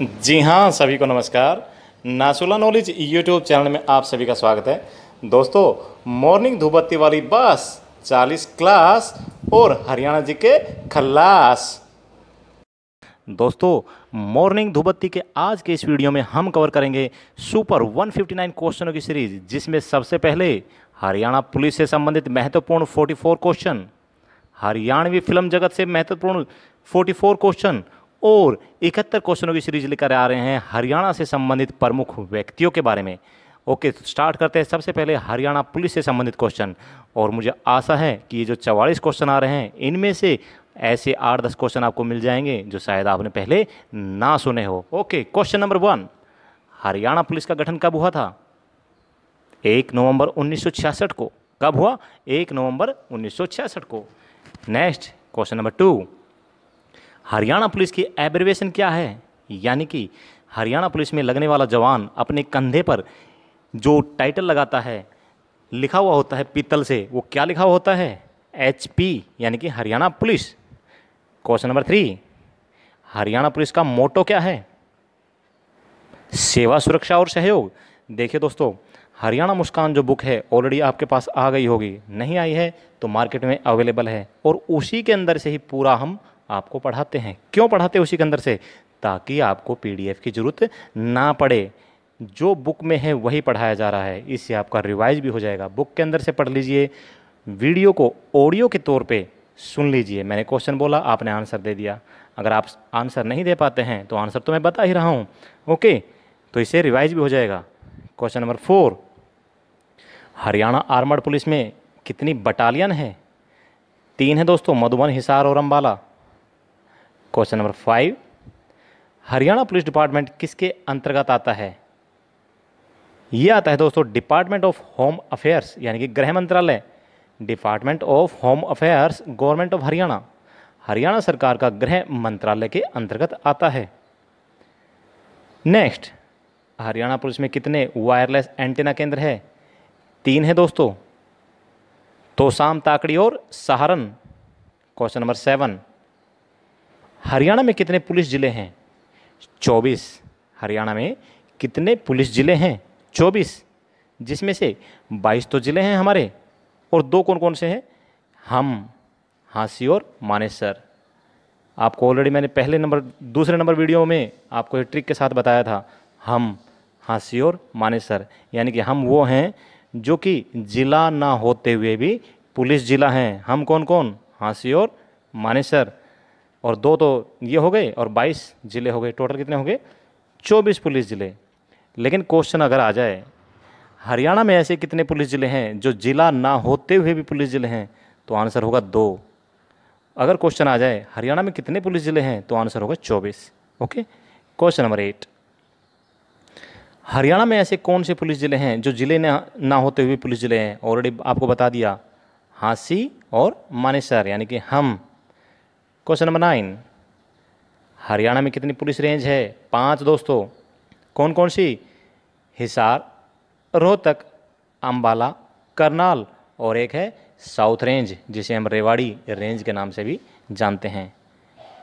जी हाँ सभी को नमस्कार नासुला नॉलेज यूट्यूब चैनल में आप सभी का स्वागत है दोस्तों मॉर्निंग धूपबत्ती वाली बस 40 क्लास और हरियाणा जी के खल्लास दोस्तों मॉर्निंग धूपबत्ती के आज के इस वीडियो में हम कवर करेंगे सुपर 159 क्वेश्चनों की सीरीज जिसमें सबसे पहले हरियाणा पुलिस से संबंधित महत्वपूर्ण 44 क्वेश्चन हरियाणवी फिल्म जगत से महत्वपूर्ण 44 क्वेश्चन और इकहत्तर क्वेश्चनों की सीरीज लेकर आ रहे हैं हरियाणा से संबंधित प्रमुख व्यक्तियों के बारे में ओके तो स्टार्ट करते हैं सबसे पहले हरियाणा पुलिस से संबंधित क्वेश्चन और मुझे आशा है कि ये जो चवालीस क्वेश्चन आ रहे हैं इनमें से ऐसे आठ दस क्वेश्चन आपको मिल जाएंगे जो शायद आपने पहले ना सुने हो okay question number one Haryana police का गठन कब हुआ था एक नवंबर 1966 को कब हुआ एक नवंबर 1966 को next question number two Haryana police की एब्रिवेशन क्या है यानी कि हरियाणा पुलिस में लगने वाला जवान अपने कंधे पर जो टाइटल लगाता है लिखा हुआ होता है पीतल से वो क्या लिखा हुआ होता है एच पी यानी कि Haryana police question number three Haryana police का मोटो क्या है सेवा सुरक्षा और सहयोग देखिए दोस्तों हरियाणा मुस्कान जो बुक है ऑलरेडी आपके पास आ गई होगी नहीं आई है तो मार्केट में अवेलेबल है और उसी के अंदर से ही पूरा हम आपको पढ़ाते हैं क्यों पढ़ाते हैं उसी के अंदर से ताकि आपको पी की ज़रूरत ना पड़े जो बुक में है वही पढ़ाया जा रहा है इससे आपका रिवाइज भी हो जाएगा बुक के अंदर से पढ़ लीजिए वीडियो को ऑडियो के तौर पे सुन लीजिए मैंने क्वेश्चन बोला आपने आंसर दे दिया अगर आप आंसर नहीं दे पाते हैं तो आंसर तो मैं बता ही रहा हूँ ओके तो इसे रिवाइज भी हो जाएगा question number four Haryana armoured police में कितनी बटालियन है तीन है दोस्तों मधुबन हिसार और Ambala question number five Haryana police department किसके अंतर्गत आता है ये आता है दोस्तों डिपार्टमेंट ऑफ होम अफेयर्स यानी कि गृह मंत्रालय department of home affairs government of Haryana Haryana सरकार का गृह मंत्रालय के अंतर्गत आता है नेक्स्ट हरियाणा पुलिस में कितने वायरलेस एंटेना केंद्र है तीन है दोस्तों तोसाम ताकड़ी और सहारन क्वेश्चन नंबर सेवन हरियाणा में कितने पुलिस ज़िले हैं चौबीस हरियाणा में कितने पुलिस ज़िले हैं चौबीस जिसमें से बाईस तो ज़िले हैं हमारे और दो कौन कौन से हैं हम हाँसी और मानेसर आपको ऑलरेडी मैंने पहले नंबर दूसरे नंबर वीडियो में आपको ये ट्रिक के साथ बताया था हम हाँसी और मानेसर यानी कि हम वो हैं जो कि ज़िला ना होते हुए भी पुलिस ज़िला हैं हम कौन कौन हाँसी और मानेसर और दो तो ये हो गए और बाईस ज़िले हो गए टोटल कितने हो गए चौबीस पुलिस ज़िले लेकिन क्वेश्चन अगर आ जाए हरियाणा में ऐसे कितने पुलिस ज़िले हैं जो ज़िला ना होते हुए भी पुलिस ज़िले हैं तो आंसर होगा दो अगर क्वेश्चन आ जाए हरियाणा में कितने पुलिस ज़िले हैं तो आंसर होगा चौबीस okay question number eight Haryana में ऐसे कौन से पुलिस ज़िले हैं जो ज़िले ना ना होते हुए पुलिस ज़िले हैं ऑलरेडी आपको बता दिया हांसी और मानेसर यानी कि हम क्वेश्चन नंबर नाइन हरियाणा में कितनी पुलिस रेंज है पाँच दोस्तों कौन कौन सी हिसार रोहतक अम्बाला करनाल और एक है साउथ रेंज जिसे हम रेवाड़ी रेंज के नाम से भी जानते हैं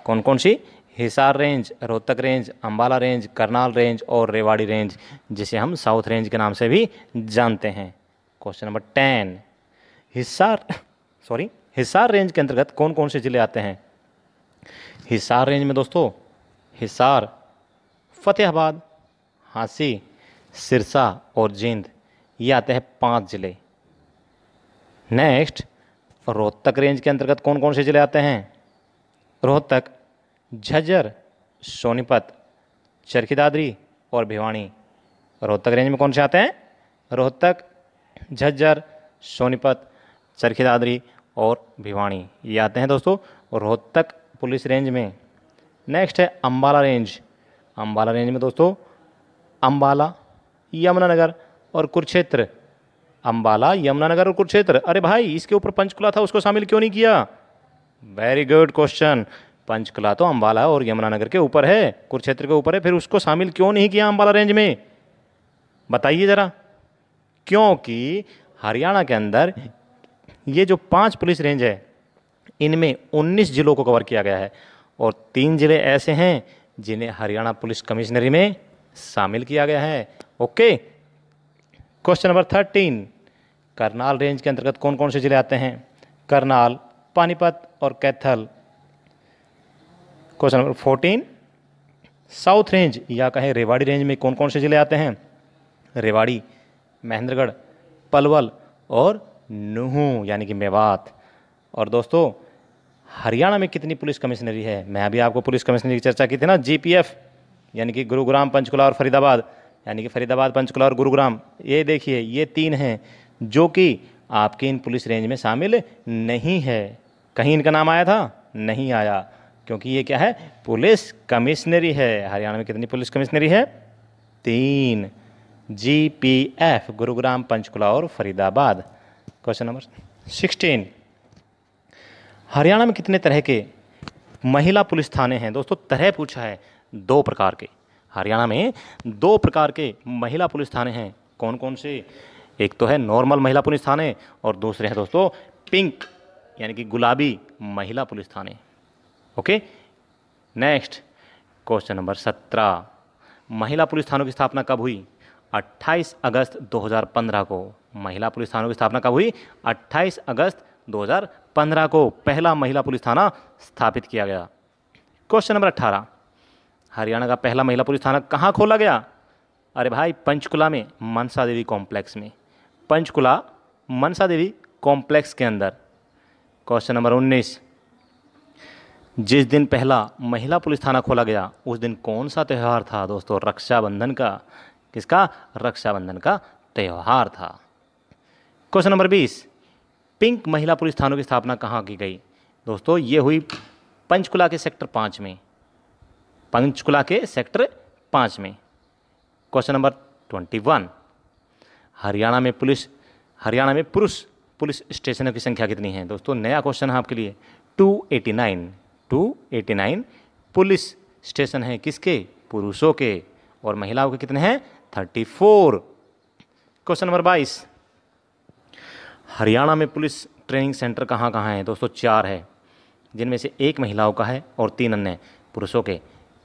कौन कौन सी Hisar range Rohtak range Ambala range Karnal range और रेवाड़ी रेंज जिसे हम साउथ रेंज के नाम से भी जानते हैं question number ten Hisar sorry Hisar range के अंतर्गत कौन कौन से ज़िले आते हैं हिसार रेंज में दोस्तों हिसार फतेहाबाद हाँसी सिरसा और जींद ये आते हैं पांच ज़िले नेक्स्ट रोहतक रेंज के अंतर्गत कौन कौन से ज़िले आते हैं रोहतक झज्जर सोनीपत चरखी दादरी और भिवानी रोहतक रेंज में कौन से आते हैं रोहतक झज्जर सोनीपत चरखी दादरी और भिवानी ये आते हैं दोस्तों रोहतक पुलिस रेंज में नेक्स्ट है अम्बाला रेंज अम्बाला रेंज में दोस्तों अम्बाला यमुनानगर और कुरुक्षेत्र अम्बाला यमुनानगर और कुरुक्षेत्र अरे भाई इसके ऊपर पंचकुला था उसको शामिल क्यों नहीं किया वेरी गुड क्वेश्चन पंचकुला तो अम्बाला और यमुनानगर के ऊपर है कुरुक्षेत्र के ऊपर है फिर उसको शामिल क्यों नहीं किया अम्बाला रेंज में बताइए ज़रा क्योंकि हरियाणा के अंदर ये जो पांच पुलिस रेंज है इनमें 19 जिलों को कवर किया गया है और तीन जिले ऐसे हैं जिन्हें हरियाणा पुलिस कमिश्नरी में शामिल किया गया है okay question number thirteen Karnal range के अंतर्गत कौन कौन से जिले आते हैं करनाल पानीपत और Kaithal question number fourteen south range या कहें रेवाड़ी रेंज में कौन कौन से जिले आते हैं रेवाड़ी महेंद्रगढ़ पलवल और नूह यानी कि मेवात और दोस्तों हरियाणा में कितनी पुलिस कमिश्नरी है मैं अभी आपको पुलिस कमिश्नरी की चर्चा की थी ना जीपीएफ यानी कि गुरुग्राम पंचकुला और फरीदाबाद यानी कि फरीदाबाद पंचकुला और गुरुग्राम ये देखिए ये तीन हैं जो कि आपके इन पुलिस रेंज में शामिल नहीं है कहीं इनका नाम आया था नहीं आया क्योंकि ये क्या है पुलिस कमिश्नरी है हरियाणा में कितनी पुलिस कमिश्नरी है तीन G P F Gurugram Panchkula और Faridabad question number sixteen Haryana में कितने तरह के महिला पुलिस थाने हैं दोस्तों तरह पूछा है दो प्रकार के हरियाणा में दो प्रकार के महिला पुलिस थाने हैं कौन कौन से एक तो है नॉर्मल महिला पुलिस थाने और दूसरे हैं दोस्तों पिंक यानी कि गुलाबी महिला पुलिस थाने ओके नेक्स्ट क्वेश्चन नंबर सत्रह महिला पुलिस थानों की स्थापना कब हुई 28 अगस्त 2015 को महिला पुलिस थानों की स्थापना कब हुई 28 अगस्त 2015 को पहला महिला पुलिस थाना स्थापित किया गया क्वेश्चन नंबर 18 हरियाणा का पहला महिला पुलिस थाना कहाँ खोला गया अरे भाई पंचकुला में मनसा देवी कॉम्प्लेक्स में पंचकुला मनसा देवी कॉम्प्लेक्स के अंदर क्वेश्चन नंबर 19 जिस दिन पहला महिला पुलिस थाना खोला गया उस दिन कौन सा त्यौहार था दोस्तों रक्षाबंधन का किसका रक्षाबंधन का त्यौहार था क्वेश्चन नंबर बीस पिंक महिला पुलिस थानों की स्थापना कहाँ की गई दोस्तों ये हुई पंचकुला के सेक्टर पाँच में पंचकुला के सेक्टर पाँच में question number twenty one Haryana में पुलिस हरियाणा में पुरुष पुलिस स्टेशनों की संख्या कितनी है दोस्तों नया क्वेश्चन है आपके लिए 289 289 पुलिस स्टेशन है किसके पुरुषों के और महिलाओं के कितने हैं 34 क्वेश्चन नंबर 22 हरियाणा में पुलिस ट्रेनिंग सेंटर कहाँ कहाँ हैं दोस्तों चार है जिनमें से एक महिलाओं का है और तीन अन्य पुरुषों के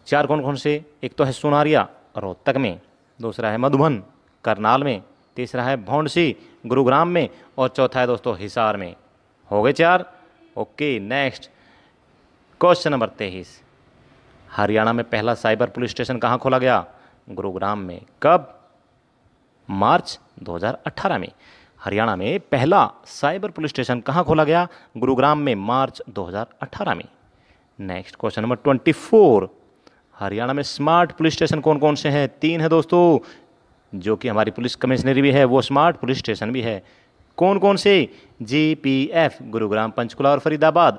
चार कौन कौन से एक तो है सोनारिया रोहतक में दूसरा है मधुबन करनाल में तीसरा है भौंडसी गुरुग्राम में और चौथा है दोस्तों हिसार में हो गए चार ओके नेक्स्ट क्वेश्चन नंबर तेईस हरियाणा में पहला साइबर पुलिस स्टेशन कहाँ खोला गया गुरुग्राम में कब मार्च 2018 में हरियाणा में पहला साइबर पुलिस स्टेशन कहाँ खोला गया गुरुग्राम में मार्च 2018 में नेक्स्ट क्वेश्चन नंबर 24 हरियाणा में स्मार्ट पुलिस स्टेशन कौन कौन से हैं तीन है दोस्तों जो कि हमारी पुलिस कमिश्नरी भी है वो स्मार्ट पुलिस स्टेशन भी है कौन कौन से G P F Gurugram Panchkula और फरीदाबाद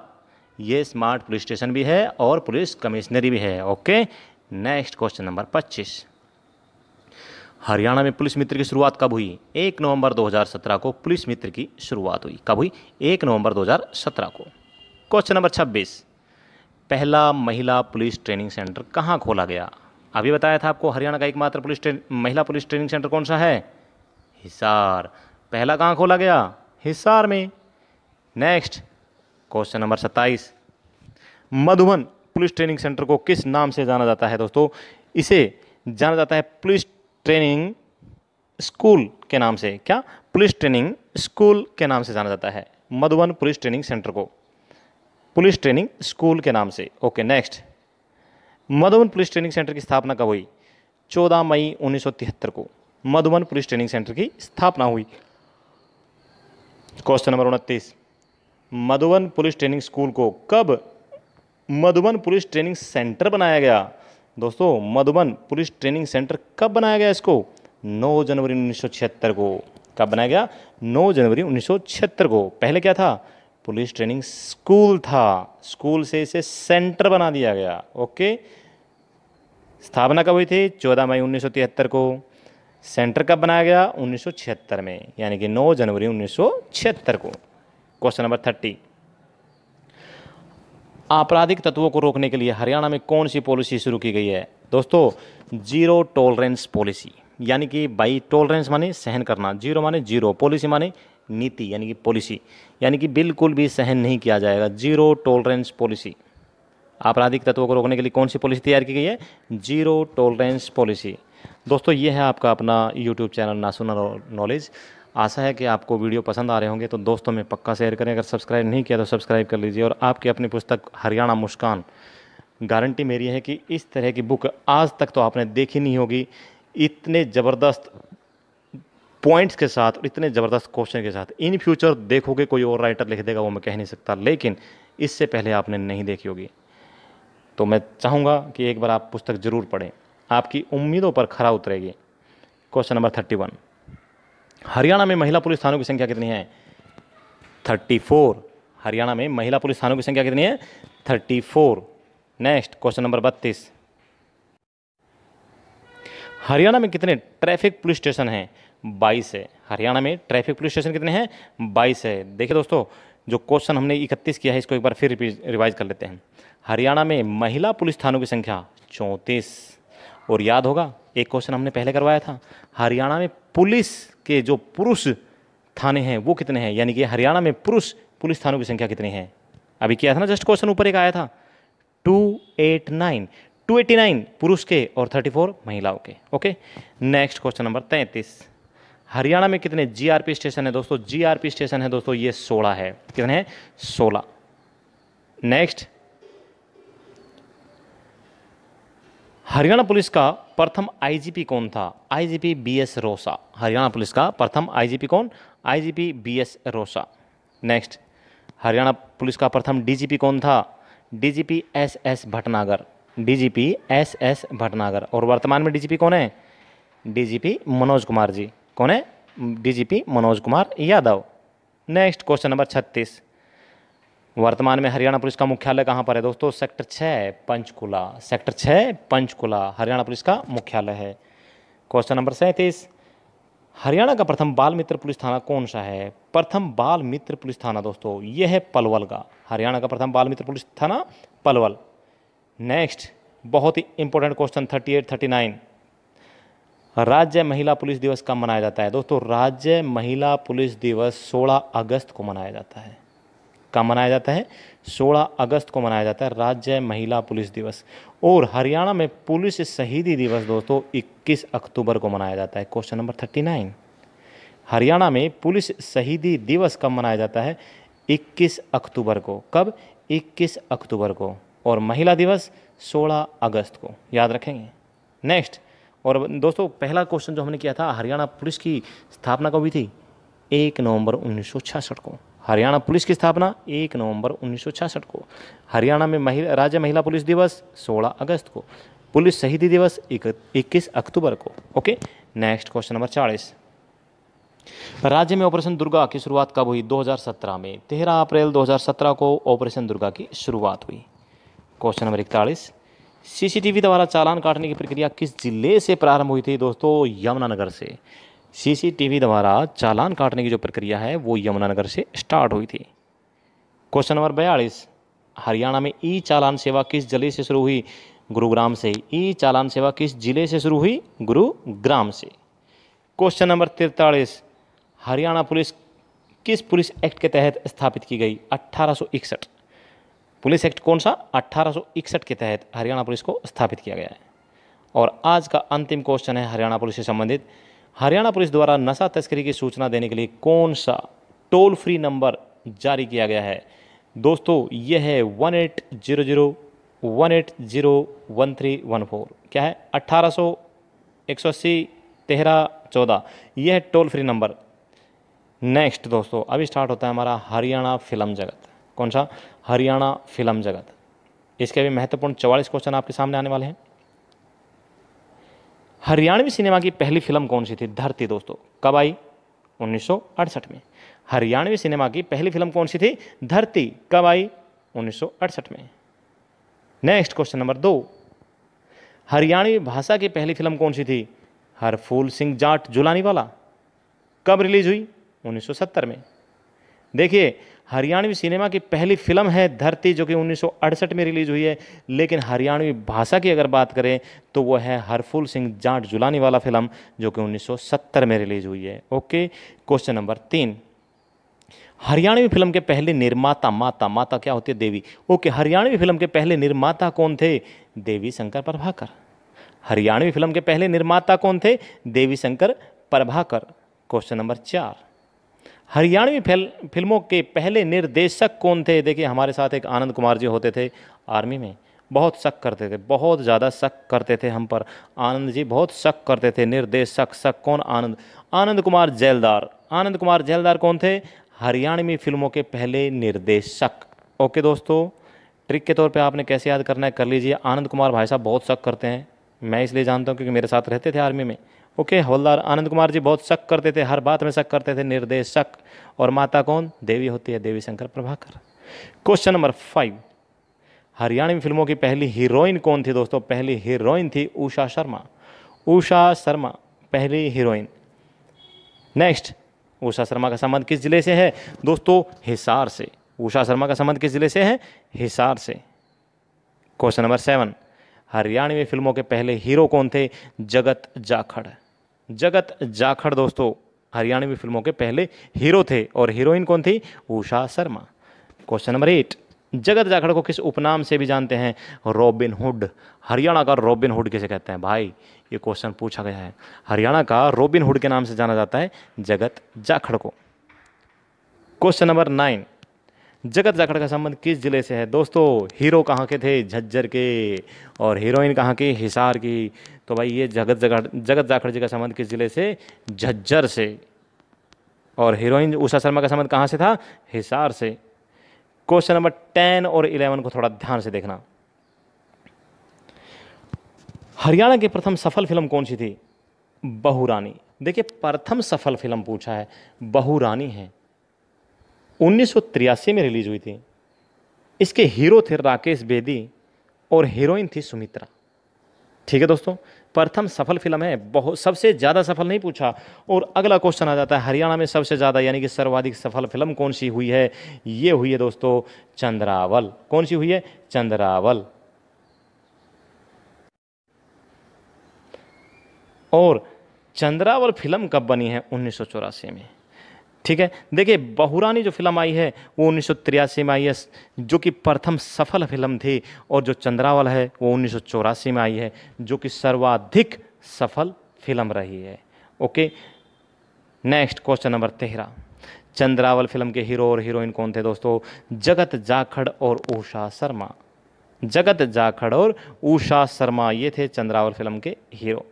ये स्मार्ट पुलिस स्टेशन भी है और पुलिस कमिश्नरी भी है ओके नेक्स्ट क्वेश्चन नंबर पच्चीस हरियाणा में पुलिस मित्र की शुरुआत कब हुई एक नवंबर 2017 को पुलिस मित्र की शुरुआत हुई कब हुई एक नवंबर 2017 को क्वेश्चन नंबर छब्बीस पहला महिला पुलिस ट्रेनिंग सेंटर कहाँ खोला गया अभी बताया था आपको हरियाणा का एकमात्र पुलिस ट्रेन महिला पुलिस ट्रेनिंग सेंटर कौन सा है हिसार पहला कहाँ खोला गया हिसार में नेक्स्ट क्वेश्चन नंबर सत्ताईस मधुबन पुलिस ट्रेनिंग सेंटर को किस नाम से जाना जाता है दोस्तों इसे जाना जाता है पुलिस ट्रेनिंग स्कूल के नाम से क्या पुलिस ट्रेनिंग स्कूल के नाम से जाना जाता है मधुबन पुलिस ट्रेनिंग सेंटर को पुलिस ट्रेनिंग स्कूल के नाम से okay next Madhuban police training centre की स्थापना कब हुई 14 मई 1973 को मधुबन पुलिस ट्रेनिंग सेंटर की स्थापना हुई क्वेश्चन नंबर उनतीस मधुबन पुलिस ट्रेनिंग स्कूल को कब मधुबन पुलिस ट्रेनिंग सेंटर बनाया गया दोस्तों मधुबन पुलिस ट्रेनिंग सेंटर कब बनाया गया इसको 9 जनवरी उन्नीस को कब बनाया गया 9 जनवरी उन्नीस को पहले क्या था पुलिस ट्रेनिंग स्कूल था स्कूल से इसे सेंटर बना दिया गया ओके स्थापना कब हुई थी 14 मई 1973 को सेंटर कब बनाया गया 1976 में यानी कि 9 जनवरी 1976 को क्वेश्चन नंबर थर्टी आपराधिक तत्वों को रोकने के लिए हरियाणा में कौन सी पॉलिसी शुरू की गई है दोस्तों जीरो टॉलरेंस पॉलिसी यानी कि बाई टॉलरेंस माने सहन करना जीरो माने जीरो पॉलिसी माने नीति यानी कि पॉलिसी यानी कि बिल्कुल भी सहन नहीं किया जाएगा जीरो टॉलरेंस पॉलिसी आपराधिक तत्वों को रोकने के लिए कौन सी पॉलिसी तैयार की गई है जीरो टॉलरेंस पॉलिसी दोस्तों ये है आपका अपना यूट्यूब चैनल नासुना नॉलेज आशा है कि आपको वीडियो पसंद आ रहे होंगे तो दोस्तों में पक्का शेयर करें अगर सब्सक्राइब नहीं किया तो सब्सक्राइब कर लीजिए और आपकी अपनी पुस्तक हरियाणा मुस्कान गारंटी मेरी है कि इस तरह की बुक आज तक तो आपने देखी नहीं होगी इतने ज़बरदस्त पॉइंट्स के साथ और इतने ज़बरदस्त क्वेश्चन के साथ इन फ्यूचर देखोगे कोई और राइटर लिख देगा वो मैं कह नहीं सकता लेकिन इससे पहले आपने नहीं देखी होगी तो मैं चाहूँगा कि एक बार आप पुस्तक ज़रूर पढ़ें आपकी उम्मीदों पर खरा उतरेगी question number thirty one Haryana में महिला पुलिस थानों की संख्या कितनी है थर्टी फोर हरियाणा में महिला पुलिस थानों की संख्या कितनी है thirty four next question number बत्तीस हरियाणा में कितने ट्रैफिक पुलिस स्टेशन हैं बाईस है हरियाणा में ट्रैफिक पुलिस स्टेशन कितने हैं बाईस है देखिए दोस्तों जो क्वेश्चन हमने इकतीस किया है इसको एक बार फिर रिवाइज कर लेते हैं हरियाणा में महिला पुलिस थानों की संख्या चौंतीस और याद होगा एक क्वेश्चन हमने पहले करवाया था हरियाणा में पुलिस के जो पुरुष थाने हैं वो कितने हैं यानी कि हरियाणा में पुरुष पुलिस थानों की संख्या कितनी है अभी क्या था ना जस्ट क्वेश्चन ऊपर एक आया था two eight nine two eighty nine पुरुष के और थर्टी फोर महिलाओं के ओके नेक्स्ट क्वेश्चन नंबर तैंतीस हरियाणा में कितने जीआरपी स्टेशन है दोस्तों जीआरपी स्टेशन है दोस्तों ये सोलह है कितने हैं सोलह नेक्स्ट हरियाणा पुलिस का प्रथम आईजीपी कौन था IGP B S Rosa Haryana police का प्रथम आईजीपी कौन IGP B S Rosa next Haryana police का प्रथम डीजीपी कौन था DGP S S Bhatnagar DGP S S Bhatnagar और वर्तमान में डीजीपी कौन है डीजीपी मनोज कुमार जी कौन है DGP Manoj Kumar Yadav next question number छत्तीस वर्तमान में हरियाणा पुलिस का मुख्यालय कहाँ पर है दोस्तों सेक्टर छः पंचकुला सेक्टर छः पंचकुला हरियाणा पुलिस का मुख्यालय है क्वेश्चन नंबर सैंतीस हरियाणा का प्रथम बाल मित्र पुलिस थाना कौन सा है प्रथम बाल मित्र पुलिस थाना दोस्तों यह है पलवल का हरियाणा का प्रथम बाल मित्र पुलिस थाना पलवल नेक्स्ट बहुत ही important question thirty eight thirty nine राज्य महिला पुलिस दिवस कब मनाया जाता है दोस्तों राज्य महिला पुलिस दिवस सोलह अगस्त को मनाया जाता है का मनाया जाता है 16 अगस्त को मनाया जाता है राज्य महिला पुलिस दिवस और हरियाणा में पुलिस शहीदी दिवस दोस्तों 21 अक्टूबर को मनाया जाता है क्वेश्चन नंबर 39 हरियाणा में पुलिस शहीदी दिवस कब मनाया जाता है 21 अक्टूबर को कब 21 अक्टूबर को और महिला दिवस 16 अगस्त को याद रखेंगे नेक्स्ट और दोस्तों पहला क्वेश्चन जो हमने किया था हरियाणा पुलिस की स्थापना कभी थी एक नवंबर उन्नीस को हरियाणा पुलिस की स्थापना एक नवंबर उन्नीस को हरियाणा में महिला राज्य महिला पुलिस दिवस 16 अगस्त को पुलिस शहीदी दिवस इक्कीस अक्टूबर को ओके नेक्स्ट क्वेश्चन नंबर चालीस राज्य में ऑपरेशन दुर्गा की शुरुआत कब हुई 2017 में 13 अप्रैल 2017 को ऑपरेशन दुर्गा की शुरुआत हुई क्वेश्चन नंबर इकतालीस सीसीटीवी द्वारा चालान काटने की प्रक्रिया किस जिले से प्रारंभ हुई थी दोस्तों यमुनानगर से सीसीटीवी द्वारा चालान काटने की जो प्रक्रिया है वो यमुनानगर से स्टार्ट हुई थी क्वेश्चन नंबर बयालीस हरियाणा में ई चालान सेवा किस जिले से शुरू हुई गुरुग्राम से ई चालान सेवा किस जिले से शुरू हुई गुरुग्राम से क्वेश्चन नंबर तिरतालीस हरियाणा पुलिस किस पुलिस एक्ट के तहत स्थापित की गई अट्ठारह पुलिस एक्ट कौन सा अट्ठारह के तहत हरियाणा पुलिस को स्थापित किया गया है और आज का अंतिम क्वेश्चन है हरियाणा पुलिस से संबंधित हरियाणा पुलिस द्वारा नशा तस्करी की सूचना देने के लिए कौन सा टोल फ्री नंबर जारी किया गया है दोस्तों यह है one eight zero zero one eight zero one three one four क्या है अट्ठारह सौ एक सौ अस्सी तेरह चौदह यह है टोल फ्री नंबर नेक्स्ट दोस्तों अभी स्टार्ट होता है हमारा हरियाणा फिल्म जगत कौन सा हरियाणा फिल्म जगत इसके भी महत्वपूर्ण चौवालीस क्वेश्चन आपके सामने आने वाले हैं हरियाणवी सिनेमा की पहली फिल्म कौन सी थी धरती दोस्तों कब आई 1968 में हरियाणवी सिनेमा की पहली फिल्म कौन सी थी धरती कब आई 1968 में नेक्स्ट क्वेश्चन नंबर दो हरियाणवी भाषा की पहली फिल्म कौन सी थी हरफूल सिंह जाट जुलानी वाला कब रिलीज हुई 1970 में देखिए हरियाणवी सिनेमा की पहली फिल्म है धरती जो कि 1968 में रिलीज हुई है लेकिन हरियाणवी भाषा की अगर बात करें तो वो है हरफुल सिंह जाट जुलानी वाला फिल्म जो कि 1970 में रिलीज हुई है ओके क्वेश्चन नंबर तीन हरियाणवी फिल्म के पहले निर्माता माता माता क्या होती है देवी ओके हरियाणवी फिल्म के पहले निर्माता कौन थे देवी शंकर प्रभाकर हरियाणवी फिल्म के पहले निर्माता कौन थे देवी शंकर प्रभाकर क्वेश्चन नंबर चार हरियाणवी फिल फिल्मों के पहले निर्देशक कौन थे देखिए हमारे साथ एक आनंद कुमार जी होते थे आर्मी में बहुत शक करते थे बहुत ज़्यादा शक करते थे हम पर आनंद जी बहुत शक करते थे निर्देशक शक कौन आनंद आनंद कुमार जैलदार आनंद कुमार जैलदार कौन थे हरियाणवी फिल्मों के पहले निर्देशक ओके दोस्तों ट्रिक के तौर पे आपने कैसे याद करना है कर लीजिए आनंद कुमार भाई साहब बहुत शक करते हैं मैं इसलिए जानता हूँ क्योंकि मेरे साथ रहते थे आर्मी में ओके हवलदार आनंद कुमार जी बहुत शक करते थे हर बात में शक करते थे निर्देशक और माता कौन देवी होती है Devi Shankar Prabhakar question number five Haryanvi फिल्मों की पहली हीरोइन कौन थी दोस्तों पहली हीरोइन थी उषा शर्मा उषा शर्मा पहली हीरोइन नेक्स्ट उषा शर्मा का संबंध किस जिले से है दोस्तों हिसार से उषा शर्मा का संबंध किस जिले से है हिसार से क्वेश्चन नंबर सेवन हरियाणवी फिल्मों के पहले हीरो कौन थे जगत जाखड़ जगत जाखड़ दोस्तों हरियाणवी फिल्मों के पहले हीरो थे और हीरोइन कौन थी Usha Sharma question number eight Jagat Jakhar को किस उपनाम से भी जानते हैं रॉबिन हुड हरियाणा का रॉबिन हुड किसे कहते हैं भाई ये क्वेश्चन पूछा गया है हरियाणा का रॉबिन हुड के नाम से जाना जाता है जगत जाखड़ को क्वेश्चन नंबर नाइन जगत जाखड़ का संबंध किस जिले से है दोस्तों हीरो कहाँ के थे झज्जर के और हीरोइन कहाँ की हिसार की तो भाई ये जगत जगड़ जगत जाखड़ जी का संबंध किस ज़िले से झज्जर से और हीरोइन उषा शर्मा का संबंध कहाँ से था हिसार से क्वेश्चन नंबर टेन और इलेवन को थोड़ा ध्यान से देखना हरियाणा की प्रथम सफल फिल्म कौन सी थी बहुरानी देखिए प्रथम सफल फिल्म पूछा है बहुरानी है उन्नीस में रिलीज हुई थी इसके हीरो थे राकेश बेदी और हीरोइन थी सुमित्रा ठीक है दोस्तों प्रथम सफल फिल्म है बहुत सबसे ज़्यादा सफल नहीं पूछा और अगला क्वेश्चन आ जाता है हरियाणा में सबसे ज़्यादा यानी कि सर्वाधिक सफल फिल्म कौन सी हुई है ये हुई है दोस्तों चंद्रावल कौन सी हुई है चंद्रावल और चंद्रावल फिल्म कब बनी है उन्नीस में ठीक है देखिए बहुरानी जो फिल्म आई है वो उन्नीस में आई है जो कि प्रथम सफल फिल्म थी और जो चंद्रावल है वो उन्नीस में आई है जो कि सर्वाधिक सफल फिल्म रही है ओके नेक्स्ट क्वेश्चन नंबर तेरह चंद्रावल फिल्म के हीरो और हीरोइन कौन थे दोस्तों जगत जाखड़ और उषा शर्मा जगत जाखड़ और उषा शर्मा ये थे चंद्रावल फिल्म के हीरो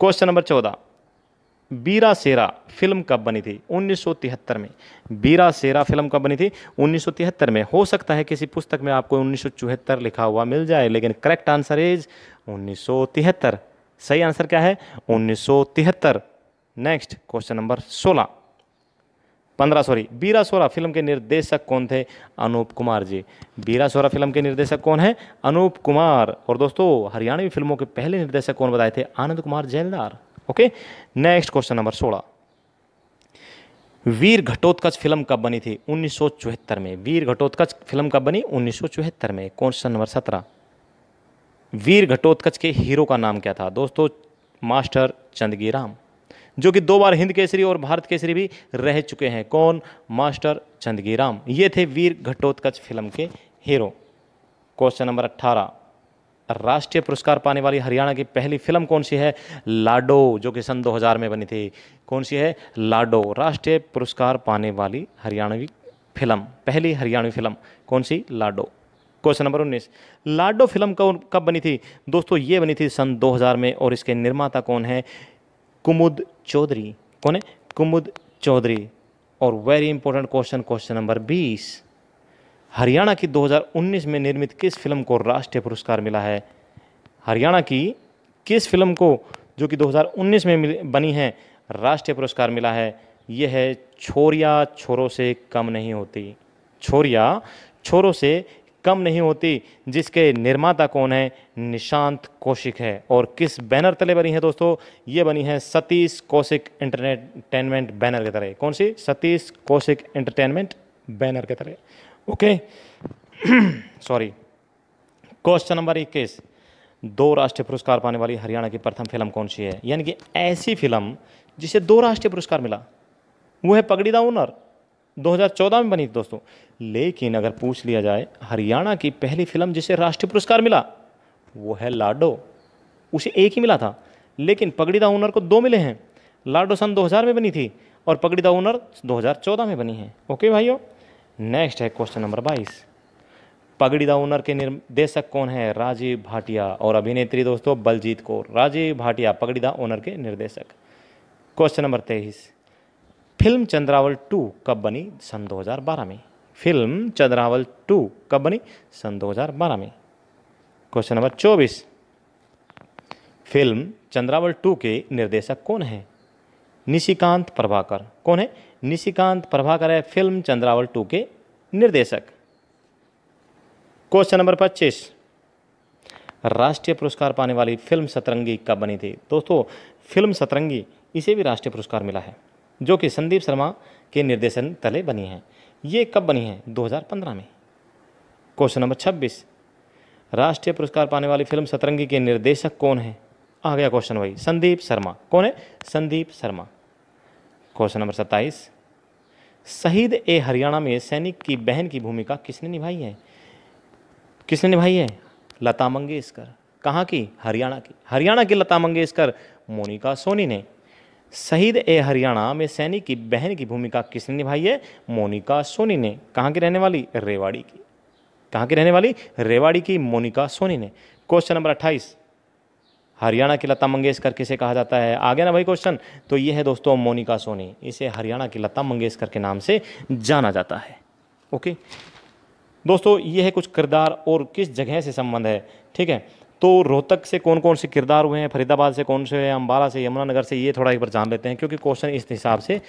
क्वेश्चन नंबर चौदह बीरा सेरा फिल्म कब बनी थी 1973 में बीरा सेरा फिल्म कब बनी थी 1973 में हो सकता है किसी पुस्तक में आपको उन्नीस लिखा हुआ मिल जाए लेकिन करेक्ट आंसर इज उन्नीस सही आंसर क्या है उन्नीस नेक्स्ट क्वेश्चन नंबर 16 पंद्रह सॉरी बीरा सोरा फिल्म के निर्देशक कौन थे अनूप कुमार जी बीरा सोरा फिल्म के निर्देशक कौन है अनूप कुमार और दोस्तों हरियाणवी फिल्मों के पहले निर्देशक कौन बताए थे Anand Kumar Jaildar okay next question number सोलह वीर घटोत्कच फिल्म कब बनी थी उन्नीस में वीर घटोत्कच फिल्म कब बनी उन्नीस में क्वेश्चन नंबर सत्रह वीर घटोत्कच के हीरो का नाम क्या था दोस्तों मास्टर चंदगी राम जो कि दो बार हिंद केसरी और भारत केसरी भी रह चुके हैं कौन मास्टर चंदगी राम ये थे वीर घटोत्कच फिल्म के हीरो क्वेश्चन नंबर अट्ठारह राष्ट्रीय पुरस्कार पाने वाली हरियाणा की पहली फिल्म कौन सी है लाडो जो कि सन 2000 में बनी थी कौन सी है लाडो राष्ट्रीय पुरस्कार पाने वाली हरियाणवी फिल्म पहली हरियाणवी फिल्म कौन सी लाडो क्वेश्चन नंबर उन्नीस लाडो फिल्म कब कब बनी थी दोस्तों ये बनी थी सन 2000 में और इसके निर्माता कौन है कुमुद चौधरी कौन है कुमुद चौधरी और very important question question number बीस हरियाणा की 2019 में निर्मित किस फिल्म को राष्ट्रीय पुरस्कार मिला है हरियाणा की किस फिल्म को जो कि 2019 में बनी है राष्ट्रीय पुरस्कार मिला है यह है छोरिया छोरों से कम नहीं होती छोरिया छोरों से कम नहीं होती जिसके निर्माता कौन है निशांत कौशिक है और किस बैनर तले बनी है दोस्तों ये बनी है सतीश कौशिक इंटरटेनमेंट बैनर के तरह कौन सी सतीश कौशिक इंटरटेनमेंट बैनर के तरह ओके सॉरी क्वेश्चन नंबर इक्कीस दो राष्ट्रीय पुरस्कार पाने वाली हरियाणा की प्रथम फिल्म कौन सी है यानी कि ऐसी फिल्म जिसे दो राष्ट्रीय पुरस्कार मिला वो है पगड़ी द ओनर 2014 में बनी थी दोस्तों लेकिन अगर पूछ लिया जाए हरियाणा की पहली फिल्म जिसे राष्ट्रीय पुरस्कार मिला वो है लाडो उसे एक ही मिला था लेकिन पगड़ी द ओनर को दो मिले हैं लाडो सन दो में बनी थी और पगड़ी द ओनर 2014 में बनी है ओके भाइयों नेक्स्ट है क्वेश्चन नंबर बाईस पगड़ी द ओनर के निर्देशक कौन है राजीव भाटिया और अभिनेत्री दोस्तों बलजीत कौर राजीव भाटिया पगड़ी द ओनर के निर्देशक क्वेश्चन नंबर तेईस फिल्म चंद्रावल टू कब बनी सन 2012 में फिल्म चंद्रावल टू कब बनी सन 2012 में क्वेश्चन नंबर चौबीस फिल्म चंद्रावल टू के निर्देशक कौन है निशिकांत प्रभाकर कौन है निशिकांत प्रभाकर है फिल्म चंद्रावल टू के निर्देशक क्वेश्चन नंबर पच्चीस राष्ट्रीय पुरस्कार पाने वाली फिल्म सतरंगी कब बनी थी दोस्तों फिल्म सतरंगी इसे भी राष्ट्रीय पुरस्कार मिला है जो कि संदीप शर्मा के निर्देशन तले बनी है ये कब बनी है 2015 में क्वेश्चन नंबर 26 राष्ट्रीय पुरस्कार पाने वाली फिल्म सतरंगी के निर्देशक कौन है आ गया क्वेश्चन वही संदीप शर्मा कौन है संदीप शर्मा क्वेश्चन नंबर सत्ताईस शहीद ए हरियाणा में सैनिक की बहन की भूमिका किसने निभाई है किसने निभाई है लता मंगेशकर कहाँ की हरियाणा की हरियाणा की लता मंगेशकर मोनिका सोनी ने शहीद ए हरियाणा में सैनिक की बहन की भूमिका किसने निभाई है मोनिका सोनी ने कहाँ की रहने वाली रेवाड़ी की कहाँ की रहने वाली रेवाड़ी की मोनिका सोनी ने क्वेश्चन नंबर अट्ठाईस हरियाणा की लता मंगेशकर किसे कहा जाता है आगे ना भाई क्वेश्चन तो ये है दोस्तों मोनिका सोनी इसे हरियाणा की लता मंगेशकर के नाम से जाना जाता है ओके दोस्तों ये है कुछ किरदार और किस जगह से संबंध है ठीक है तो रोहतक से कौन कौन से किरदार हुए हैं फरीदाबाद से कौन से हैं अम्बाला से यमुनानगर से ये थोड़ा एक बार जान लेते हैं क्योंकि क्वेश्चन इस हिसाब से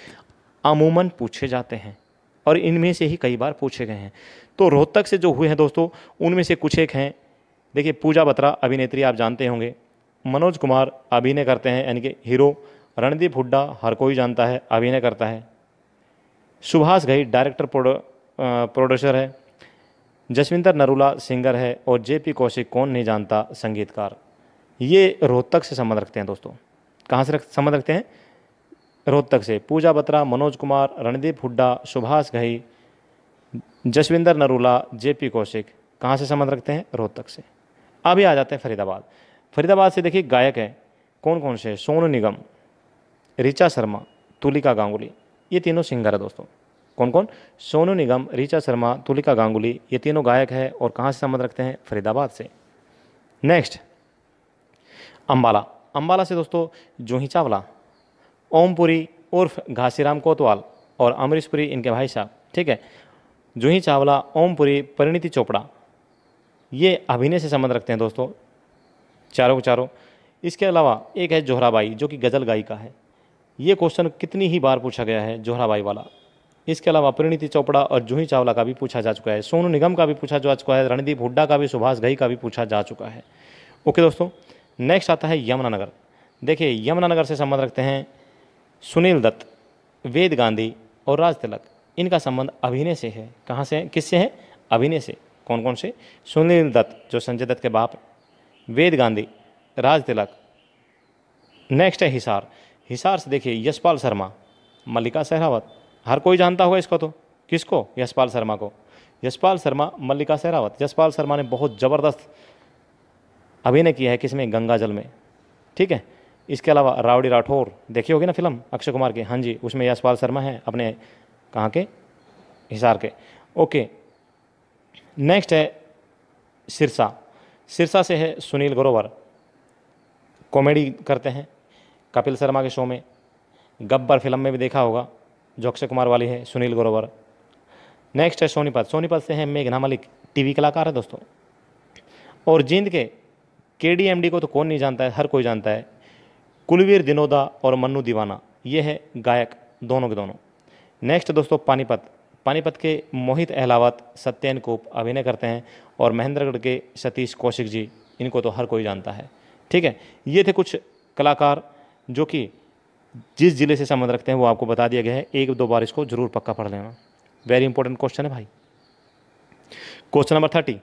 अमूमन पूछे जाते हैं और इनमें से ही कई बार पूछे गए हैं तो रोहतक से जो हुए हैं दोस्तों उनमें से कुछ एक हैं देखिए पूजा बत्रा अभिनेत्री आप जानते होंगे मनोज कुमार अभिनय करते हैं यानी कि हीरो रणदीप हुड्डा हर कोई जानता है अभिनय करता है सुभाष घई डायरेक्टर प्रोड्यूसर है जसविंदर नरूला सिंगर है और जेपी कौशिक कौन नहीं जानता संगीतकार ये रोहतक से संबंध रखते हैं दोस्तों कहाँ से रख संबंध रखते हैं रोहतक से पूजा बत्रा मनोज कुमार रणदीप हुड्डा सुभाष घई जसविंदर नरूला जेपी कौशिक कहाँ से संबंध रखते हैं रोहतक से अभी आ जाते हैं फरीदाबाद फरीदाबाद से देखिए गायक हैं कौन कौन से सोनू निगम ऋचा शर्मा तुलिका गांगुली ये तीनों सिंगर है दोस्तों कौन कौन सोनू निगम ऋचा शर्मा तुलिका गांगुली ये तीनों गायक है और कहाँ से संबंध रखते हैं फरीदाबाद से नेक्स्ट अम्बाला अम्बाला से दोस्तों जूही चावला ओमपुरी उर्फ घासीराम कोतवाल और अमरीशपुरी इनके भाई साहब ठीक है जूही चावला ओमपुरी परिणीति चोपड़ा ये अभिनय से संबंध रखते हैं दोस्तों चारों के चारों इसके अलावा एक है जोहराबाई जो कि गज़ल गायिका है ये क्वेश्चन कितनी ही बार पूछा गया है जोहराबाई वाला इसके अलावा परिणीति चोपड़ा और जूही चावला का भी पूछा जा चुका है सोनू निगम का भी पूछा जा चुका है रणदीप हुड्डा का भी सुभाष घई का भी पूछा जा चुका है ओके दोस्तों नेक्स्ट आता है यमुनानगर देखिए यमुनानगर से संबंध रखते हैं सुनील दत्त वेद गांधी और राज तिलक इनका संबंध अभिनय से है कहाँ से किससे है अभिनय से कौन कौन से सुनील दत्त जो संजय दत्त के बाप वेद गांधी राज तिलक नेक्स्ट है हिसार हिसार से देखिए यशपाल शर्मा मल्लिका सहरावत हर कोई जानता होगा इसको तो किसको यशपाल शर्मा को यशपाल शर्मा मल्लिका सहरावत यशपाल शर्मा ने बहुत ज़बरदस्त अभिनय किया है किसमें गंगा जल में ठीक है इसके अलावा रावड़ी राठौर देखी होगी ना फिल्म अक्षय कुमार की हाँ जी उसमें यशपाल शर्मा है अपने कहाँ के हिसार के ओके नेक्स्ट है सिरसा सिरसा से है सुनील ग्रोवर कॉमेडी करते हैं कपिल शर्मा के शो में गब्बर फिल्म में भी देखा होगा जो अक्षय कुमार वाली है सुनील ग्रोवर नेक्स्ट है सोनीपत सोनीपत से है मेघना मलिक टीवी कलाकार है दोस्तों और जींद के के डी एम डी को तो कौन नहीं जानता है हर कोई जानता है कुलवीर दिनोदा और मन्नू दीवाना ये है गायक दोनों के दोनों नेक्स्ट दोस्तों पानीपत पानीपत के मोहित अहलावत सत्यन कोप अभिनय करते हैं और महेंद्रगढ़ के सतीश कौशिक जी इनको तो हर कोई जानता है ठीक है ये थे कुछ कलाकार जो कि जिस ज़िले से संबंध रखते हैं वो आपको बता दिया गया है एक दो बार इसको जरूर पक्का पढ़ लेना वेरी इंपॉर्टेंट क्वेश्चन है भाई question number thirty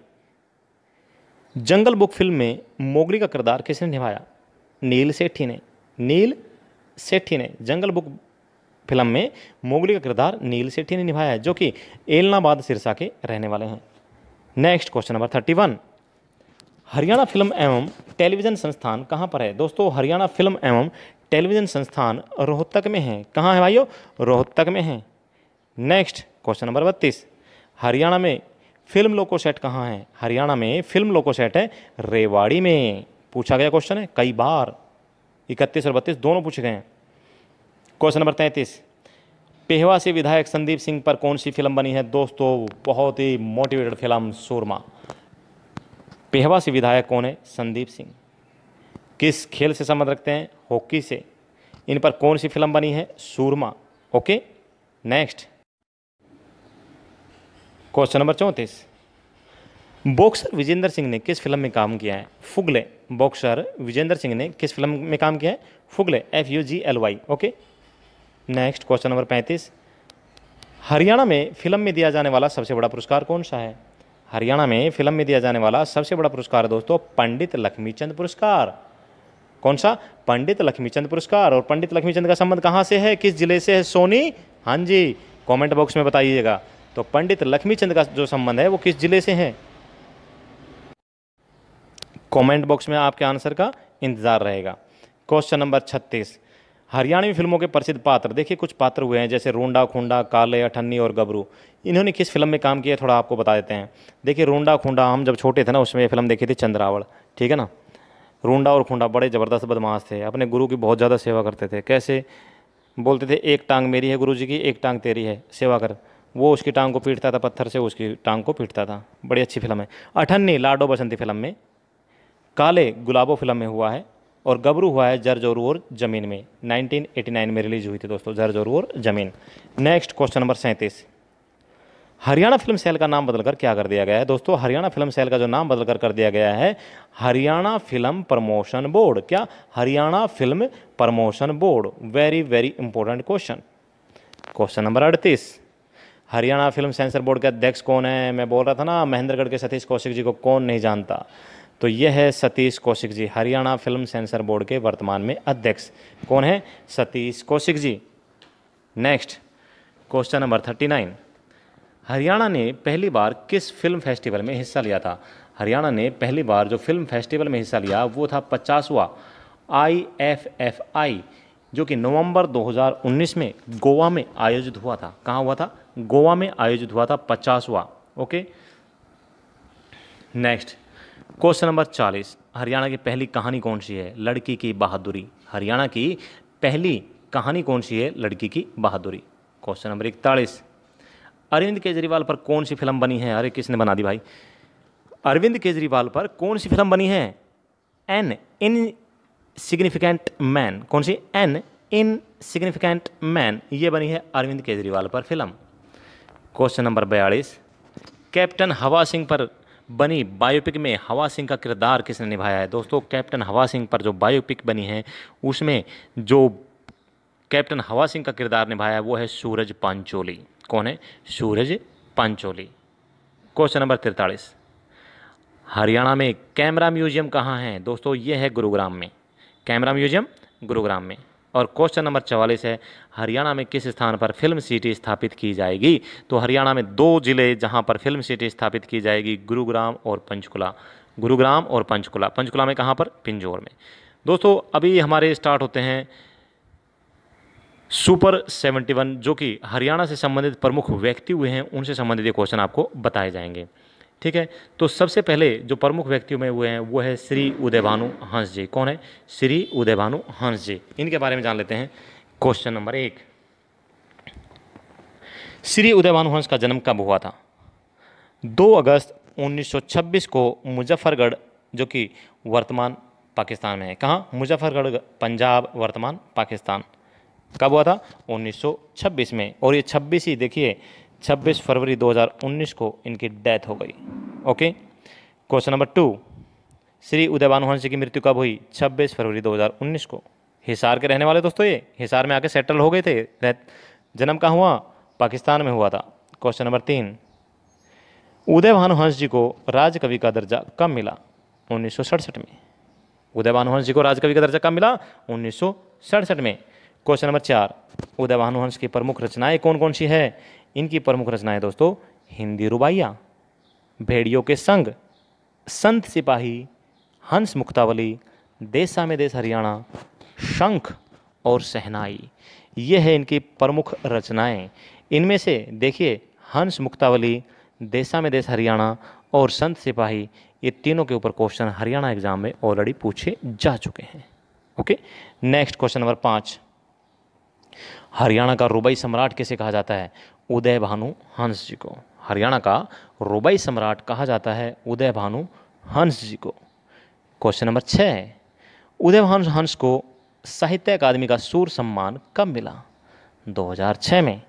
jungle book film में मोगली का किरदार किसने निभाया नील सेठी ने नील सेठी ने जंगल बुक फिल्म में मोगली का किरदार नील सेठी ने निभाया है जो कि एलनाबाद सिरसा के रहने वाले हैं next question number thirty one Haryana film एवं टेलीविज़न संस्थान कहाँ पर है दोस्तों हरियाणा फिल्म एवं टेलीविज़न संस्थान रोहतक में है कहाँ है भाइयों रोहतक में है नेक्स्ट क्वेश्चन नंबर बत्तीस हरियाणा में फिल्म लोको सेट कहाँ है हरियाणा में फिल्म लोको सेट है रेवाड़ी में पूछा गया क्वेश्चन है कई बार इकतीस और बत्तीस दोनों पूछे गए हैं क्वेश्चन नंबर तैंतीस पेहवा से विधायक संदीप सिंह पर कौन सी फिल्म बनी है दोस्तों बहुत ही मोटिवेटेड फिल्म सूरमा पेहवा से विधायक कौन है संदीप सिंह किस खेल से संबंध रखते हैं हॉकी से इन पर कौन सी फिल्म बनी है Soorma okay next question number चौंतीस बॉक्सर विजेंद्र सिंह ने किस फिल्म में काम किया है फुगले बॉक्सर विजेंद्र सिंह ने किस फिल्म में काम किया है Fugly F U G L Y okay next question number पैंतीस हरियाणा में फिल्म में दिया जाने वाला सबसे बड़ा पुरस्कार कौन सा है हरियाणा में फिल्म में दिया जाने वाला सबसे बड़ा पुरस्कार दोस्तों पंडित लक्ष्मीचंद पुरस्कार कौन सा पंडित लक्ष्मीचंद पुरस्कार और पंडित लक्ष्मीचंद का संबंध कहाँ से है किस जिले से है सोनी हाँ जी कमेंट बॉक्स में बताइएगा तो पंडित लक्ष्मीचंद का जो संबंध है वो किस जिले से है कमेंट बॉक्स में आपके आंसर का इंतज़ार रहेगा क्वेश्चन नंबर छत्तीस हरियाणवी फिल्मों के प्रसिद्ध पात्र देखिए कुछ पात्र हुए हैं जैसे रोंडा खुंडा काले अठन्नी और गबरू इन्होंने किस फिल्म में काम किया थोड़ा आपको बता देते हैं देखिए रोंडा खुंडा हम जब छोटे थे ना उसमें ये फिल्म देखी थी चंद्रावड़ ठीक है ना रोंडा और खुंडा बड़े ज़बरदस्त बदमाश थे अपने गुरु की बहुत ज़्यादा सेवा करते थे कैसे बोलते थे एक टांग मेरी है गुरु जी की एक टांग तेरी है सेवा कर वो उसकी टांग को पीटता था पत्थर से उसकी टांग को पीटता था बड़ी अच्छी फिल्म है अठन्नी लाडो बसंती फिल्म में काले गुलाबो फिल्म में हुआ है और गबरू हुआ है जर्ज और जमीन में 1989 में रिलीज हुई थी दोस्तों जर्ज और जमीन नेक्स्ट क्वेश्चन नंबर सैंतीस हरियाणा फिल्म सेल का नाम बदलकर क्या कर दिया गया है दोस्तों हरियाणा फिल्म सेल का जो नाम बदलकर कर दिया गया है हरियाणा फिल्म प्रमोशन बोर्ड क्या Haryana film promotion board very very important question question number अड़तीस हरियाणा फिल्म सेंसर बोर्ड के अध्यक्ष कौन है मैं बोल रहा था ना महेंद्रगढ़ के सतीश कौशिक जी को कौन नहीं जानता तो यह है Satish Kaushik ji Haryana film censor board के वर्तमान में अध्यक्ष कौन है Satish Kaushik ji next question number thirty nine Haryana ने पहली बार किस फिल्म फेस्टिवल में हिस्सा लिया था हरियाणा ने पहली बार जो फिल्म फेस्टिवल में हिस्सा लिया वो था पचासवा आई एफ एफ आई जो कि नवंबर 2019 में गोवा में आयोजित हुआ था कहाँ हुआ था गोवा में आयोजित हुआ था पचासवा ओके नेक्स्ट क्वेश्चन नंबर चालीस हरियाणा की पहली कहानी कौन सी है लड़की की बहादुरी हरियाणा की पहली कहानी कौन सी है लड़की की बहादुरी क्वेश्चन नंबर इकतालीस अरविंद केजरीवाल पर कौन सी फिल्म बनी है अरे किसने बना दी भाई अरविंद केजरीवाल पर कौन सी फिल्म बनी है एन इन सिग्निफिकेंट मैन कौन सी एन इन सिग्निफिकेंट मैन ये बनी है अरविंद केजरीवाल पर फिल्म क्वेश्चन नंबर बयालीस कैप्टन हवा सिंह पर बनी बायोपिक में हवा सिंह का किरदार किसने निभाया है दोस्तों कैप्टन हवा सिंह पर जो बायोपिक बनी है उसमें जो कैप्टन हवा सिंह का किरदार निभाया है वो है सूरज पांचोली कौन है सूरज पांचोली क्वेश्चन नंबर तिरतालीस हरियाणा में कैमरा म्यूजियम कहाँ है दोस्तों ये है गुरुग्राम में कैमरा म्यूजियम गुरुग्राम में और क्वेश्चन नंबर चवालीस है हरियाणा में किस स्थान पर फिल्म सिटी स्थापित की जाएगी तो हरियाणा में दो ज़िले जहां पर फिल्म सिटी स्थापित की जाएगी गुरुग्राम और पंचकुला गुरुग्राम और पंचकुला पंचकुला में कहाँ पर पिंजौर में दोस्तों अभी हमारे स्टार्ट होते हैं सुपर वन जो कि हरियाणा से संबंधित प्रमुख व्यक्ति हुए हैं उनसे संबंधित ये क्वेश्चन आपको बताए जाएंगे ठीक है तो सबसे पहले जो प्रमुख व्यक्तियों में हुए हैं वो है श्री उदय भानु हंस जी कौन है श्री उदय भानु हंस जी इनके बारे में जान लेते हैं क्वेश्चन नंबर एक श्री उदय भानु हंस का जन्म कब हुआ था दो अगस्त 1926 को मुजफ्फरगढ़ जो कि वर्तमान पाकिस्तान में है कहाँ मुजफ्फरगढ़ पंजाब वर्तमान पाकिस्तान कब हुआ था 1926 में और ये 26 ही देखिए 26 फरवरी 2019 को इनकी डेथ हो गई okay question number two Shri Uday Mohan ji की मृत्यु कब हुई 26 फरवरी 2019 को हिसार के रहने वाले दोस्तों ये हिसार में आके सेटल हो गए थे जन्म कहाँ हुआ पाकिस्तान में हुआ था क्वेश्चन नंबर तीन उदय भानुहंस जी को राजकवि का दर्जा कब मिला उन्नीस में उदय भानुहंस जी को राजकवि का दर्जा कब मिला उन्नीस में क्वेश्चन नंबर चार उदय भानुहंस की प्रमुख रचनाएं कौन कौन सी है इनकी प्रमुख रचना है दोस्तों हिंदी रुबाइया भेड़ियों के संग संत सिपाही हंस मुक्तावली देशा में देश हरियाणा शंख और सहनाई ये है इनकी प्रमुख रचनाएं इनमें से देखिए हंस मुक्तावली देसा में देश हरियाणा और संत सिपाही ये तीनों के ऊपर क्वेश्चन हरियाणा एग्जाम में ऑलरेडी पूछे जा चुके हैं ओके नेक्स्ट क्वेश्चन नंबर पाँच हरियाणा का रुबई सम्राट किसे कहा जाता है उदय भानु हंस जी को हरियाणा का रुबई सम्राट कहा जाता है उदय भानु हंस जी को क्वेश्चन नंबर छः उदय भानु हंस को साहित्य अकादमी का सूर सम्मान कब मिला 2006 में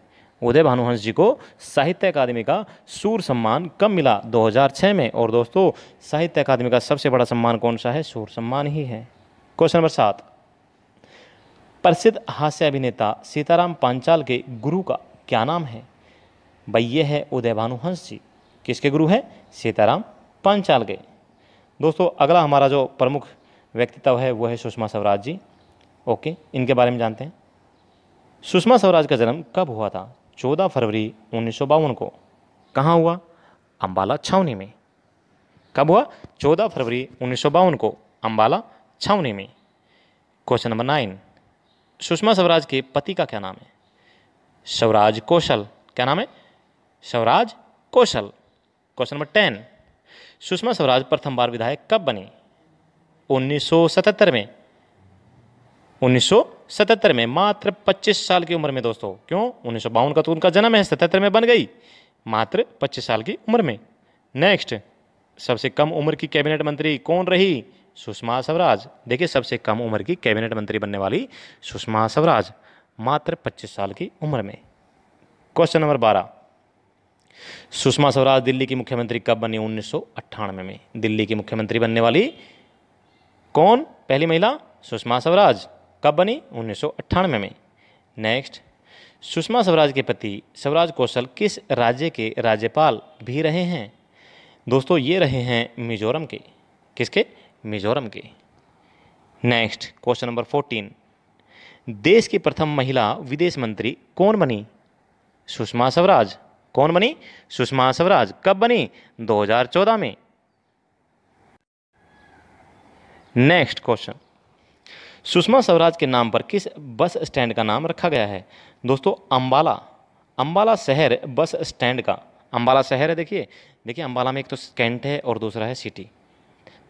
उदय भानु हंस जी को साहित्य अकादमी का सूर सम्मान कब मिला 2006 में और दोस्तों साहित्य अकादमी का सबसे बड़ा सम्मान कौन सा है सूर सम्मान ही है क्वेश्चन नंबर सात प्रसिद्ध हास्य अभिनेता सीताराम पांचाल के गुरु का क्या नाम है ये है उदय हंस जी किसके गुरु हैं सीताराम पंचाल के दोस्तों अगला हमारा जो प्रमुख व्यक्तित्व है वो है सुषमा स्वराज जी ओके इनके बारे में जानते हैं सुषमा स्वराज का जन्म कब हुआ था चौदह फरवरी उन्नीस को कहाँ हुआ अम्बाला छावनी में कब हुआ चौदह फरवरी उन्नीस को अम्बाला छावनी में question number nine Sushma Swaraj के पति का क्या नाम है स्वराज कौशल क्या नाम है Swaraj Kaushal question number ten Sushma Swaraj प्रथम बार विधायक कब बनी 1977 में 1977 में मात्र 25 साल की उम्र में दोस्तों क्यों उन्नीस का तो उनका जन्म है सतहत्तर में बन गई मात्र 25 साल की उम्र में नेक्स्ट सबसे कम उम्र की कैबिनेट मंत्री कौन रही सुषमा स्वराज देखिए सबसे कम उम्र की कैबिनेट मंत्री बनने वाली सुषमा स्वराज मात्र 25 साल की उम्र में क्वेश्चन नंबर बारह सुषमा स्वराज दिल्ली की मुख्यमंत्री कब बनी उन्नीस में दिल्ली की मुख्यमंत्री बनने वाली कौन पहली महिला सुषमा स्वराज कब बनी उन्नीस में नेक्स्ट सुषमा स्वराज के पति स्वराज कौशल किस राज्य के राज्यपाल भी रहे हैं दोस्तों ये रहे हैं मिजोरम के किसके मिजोरम के नेक्स्ट क्वेश्चन नंबर फोर्टीन देश की प्रथम महिला विदेश मंत्री कौन बनी सुषमा स्वराज कौन बनी सुषमा स्वराज कब बनी 2014 में नेक्स्ट क्वेश्चन सुषमा स्वराज के नाम पर किस बस स्टैंड का नाम रखा गया है दोस्तों अंबाला अंबाला शहर बस स्टैंड का अंबाला शहर है देखिए देखिए अंबाला में एक तो कैंट है और दूसरा है सिटी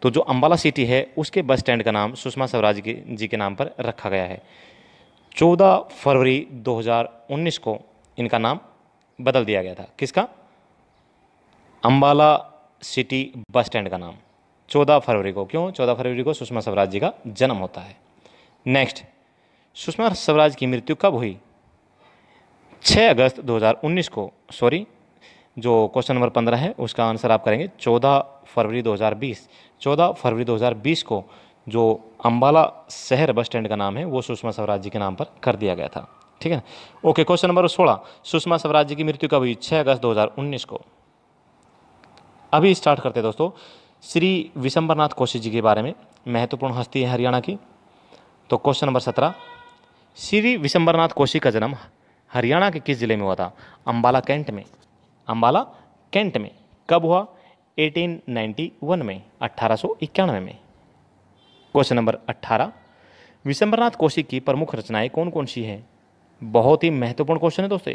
तो जो अंबाला सिटी है उसके बस स्टैंड का नाम सुषमा स्वराज जी के नाम पर रखा गया है 14 फरवरी 2019 को इनका नाम बदल दिया गया था किसका अम्बाला सिटी बस स्टैंड का नाम चौदह फरवरी को क्यों चौदह फरवरी को सुषमा स्वराज जी का जन्म होता है नेक्स्ट सुषमा स्वराज की मृत्यु कब हुई 6 अगस्त 2019 को सॉरी जो क्वेश्चन नंबर 15 है उसका आंसर आप करेंगे 14 फरवरी 2020 14 फरवरी 2020 को जो अम्बाला शहर बस स्टैंड का नाम है वो सुषमा स्वराज जी के नाम पर कर दिया गया था ठीक है ओके क्वेश्चन नंबर सोलह सुषमा स्वराज जी की मृत्यु कब हुई छह अगस्त उन्नीस को अभी स्टार्ट करते हैं दोस्तों श्री विशंबरनाथ कौशिक जी के बारे में महत्वपूर्ण हस्ती है हरियाणा की तो क्वेश्चन नंबर सत्रह श्री विशंबरनाथ कौशिक का जन्म हरियाणा के किस ज़िले में हुआ था अम्बाला कैंट में अम्बाला कैंट में कब हुआ 1891 में अट्ठारह में क्वेश्चन नंबर 18 विशंबरनाथ कौशिक की प्रमुख रचनाएं कौन कौन सी हैं बहुत ही महत्वपूर्ण क्वेश्चन है दोस्तों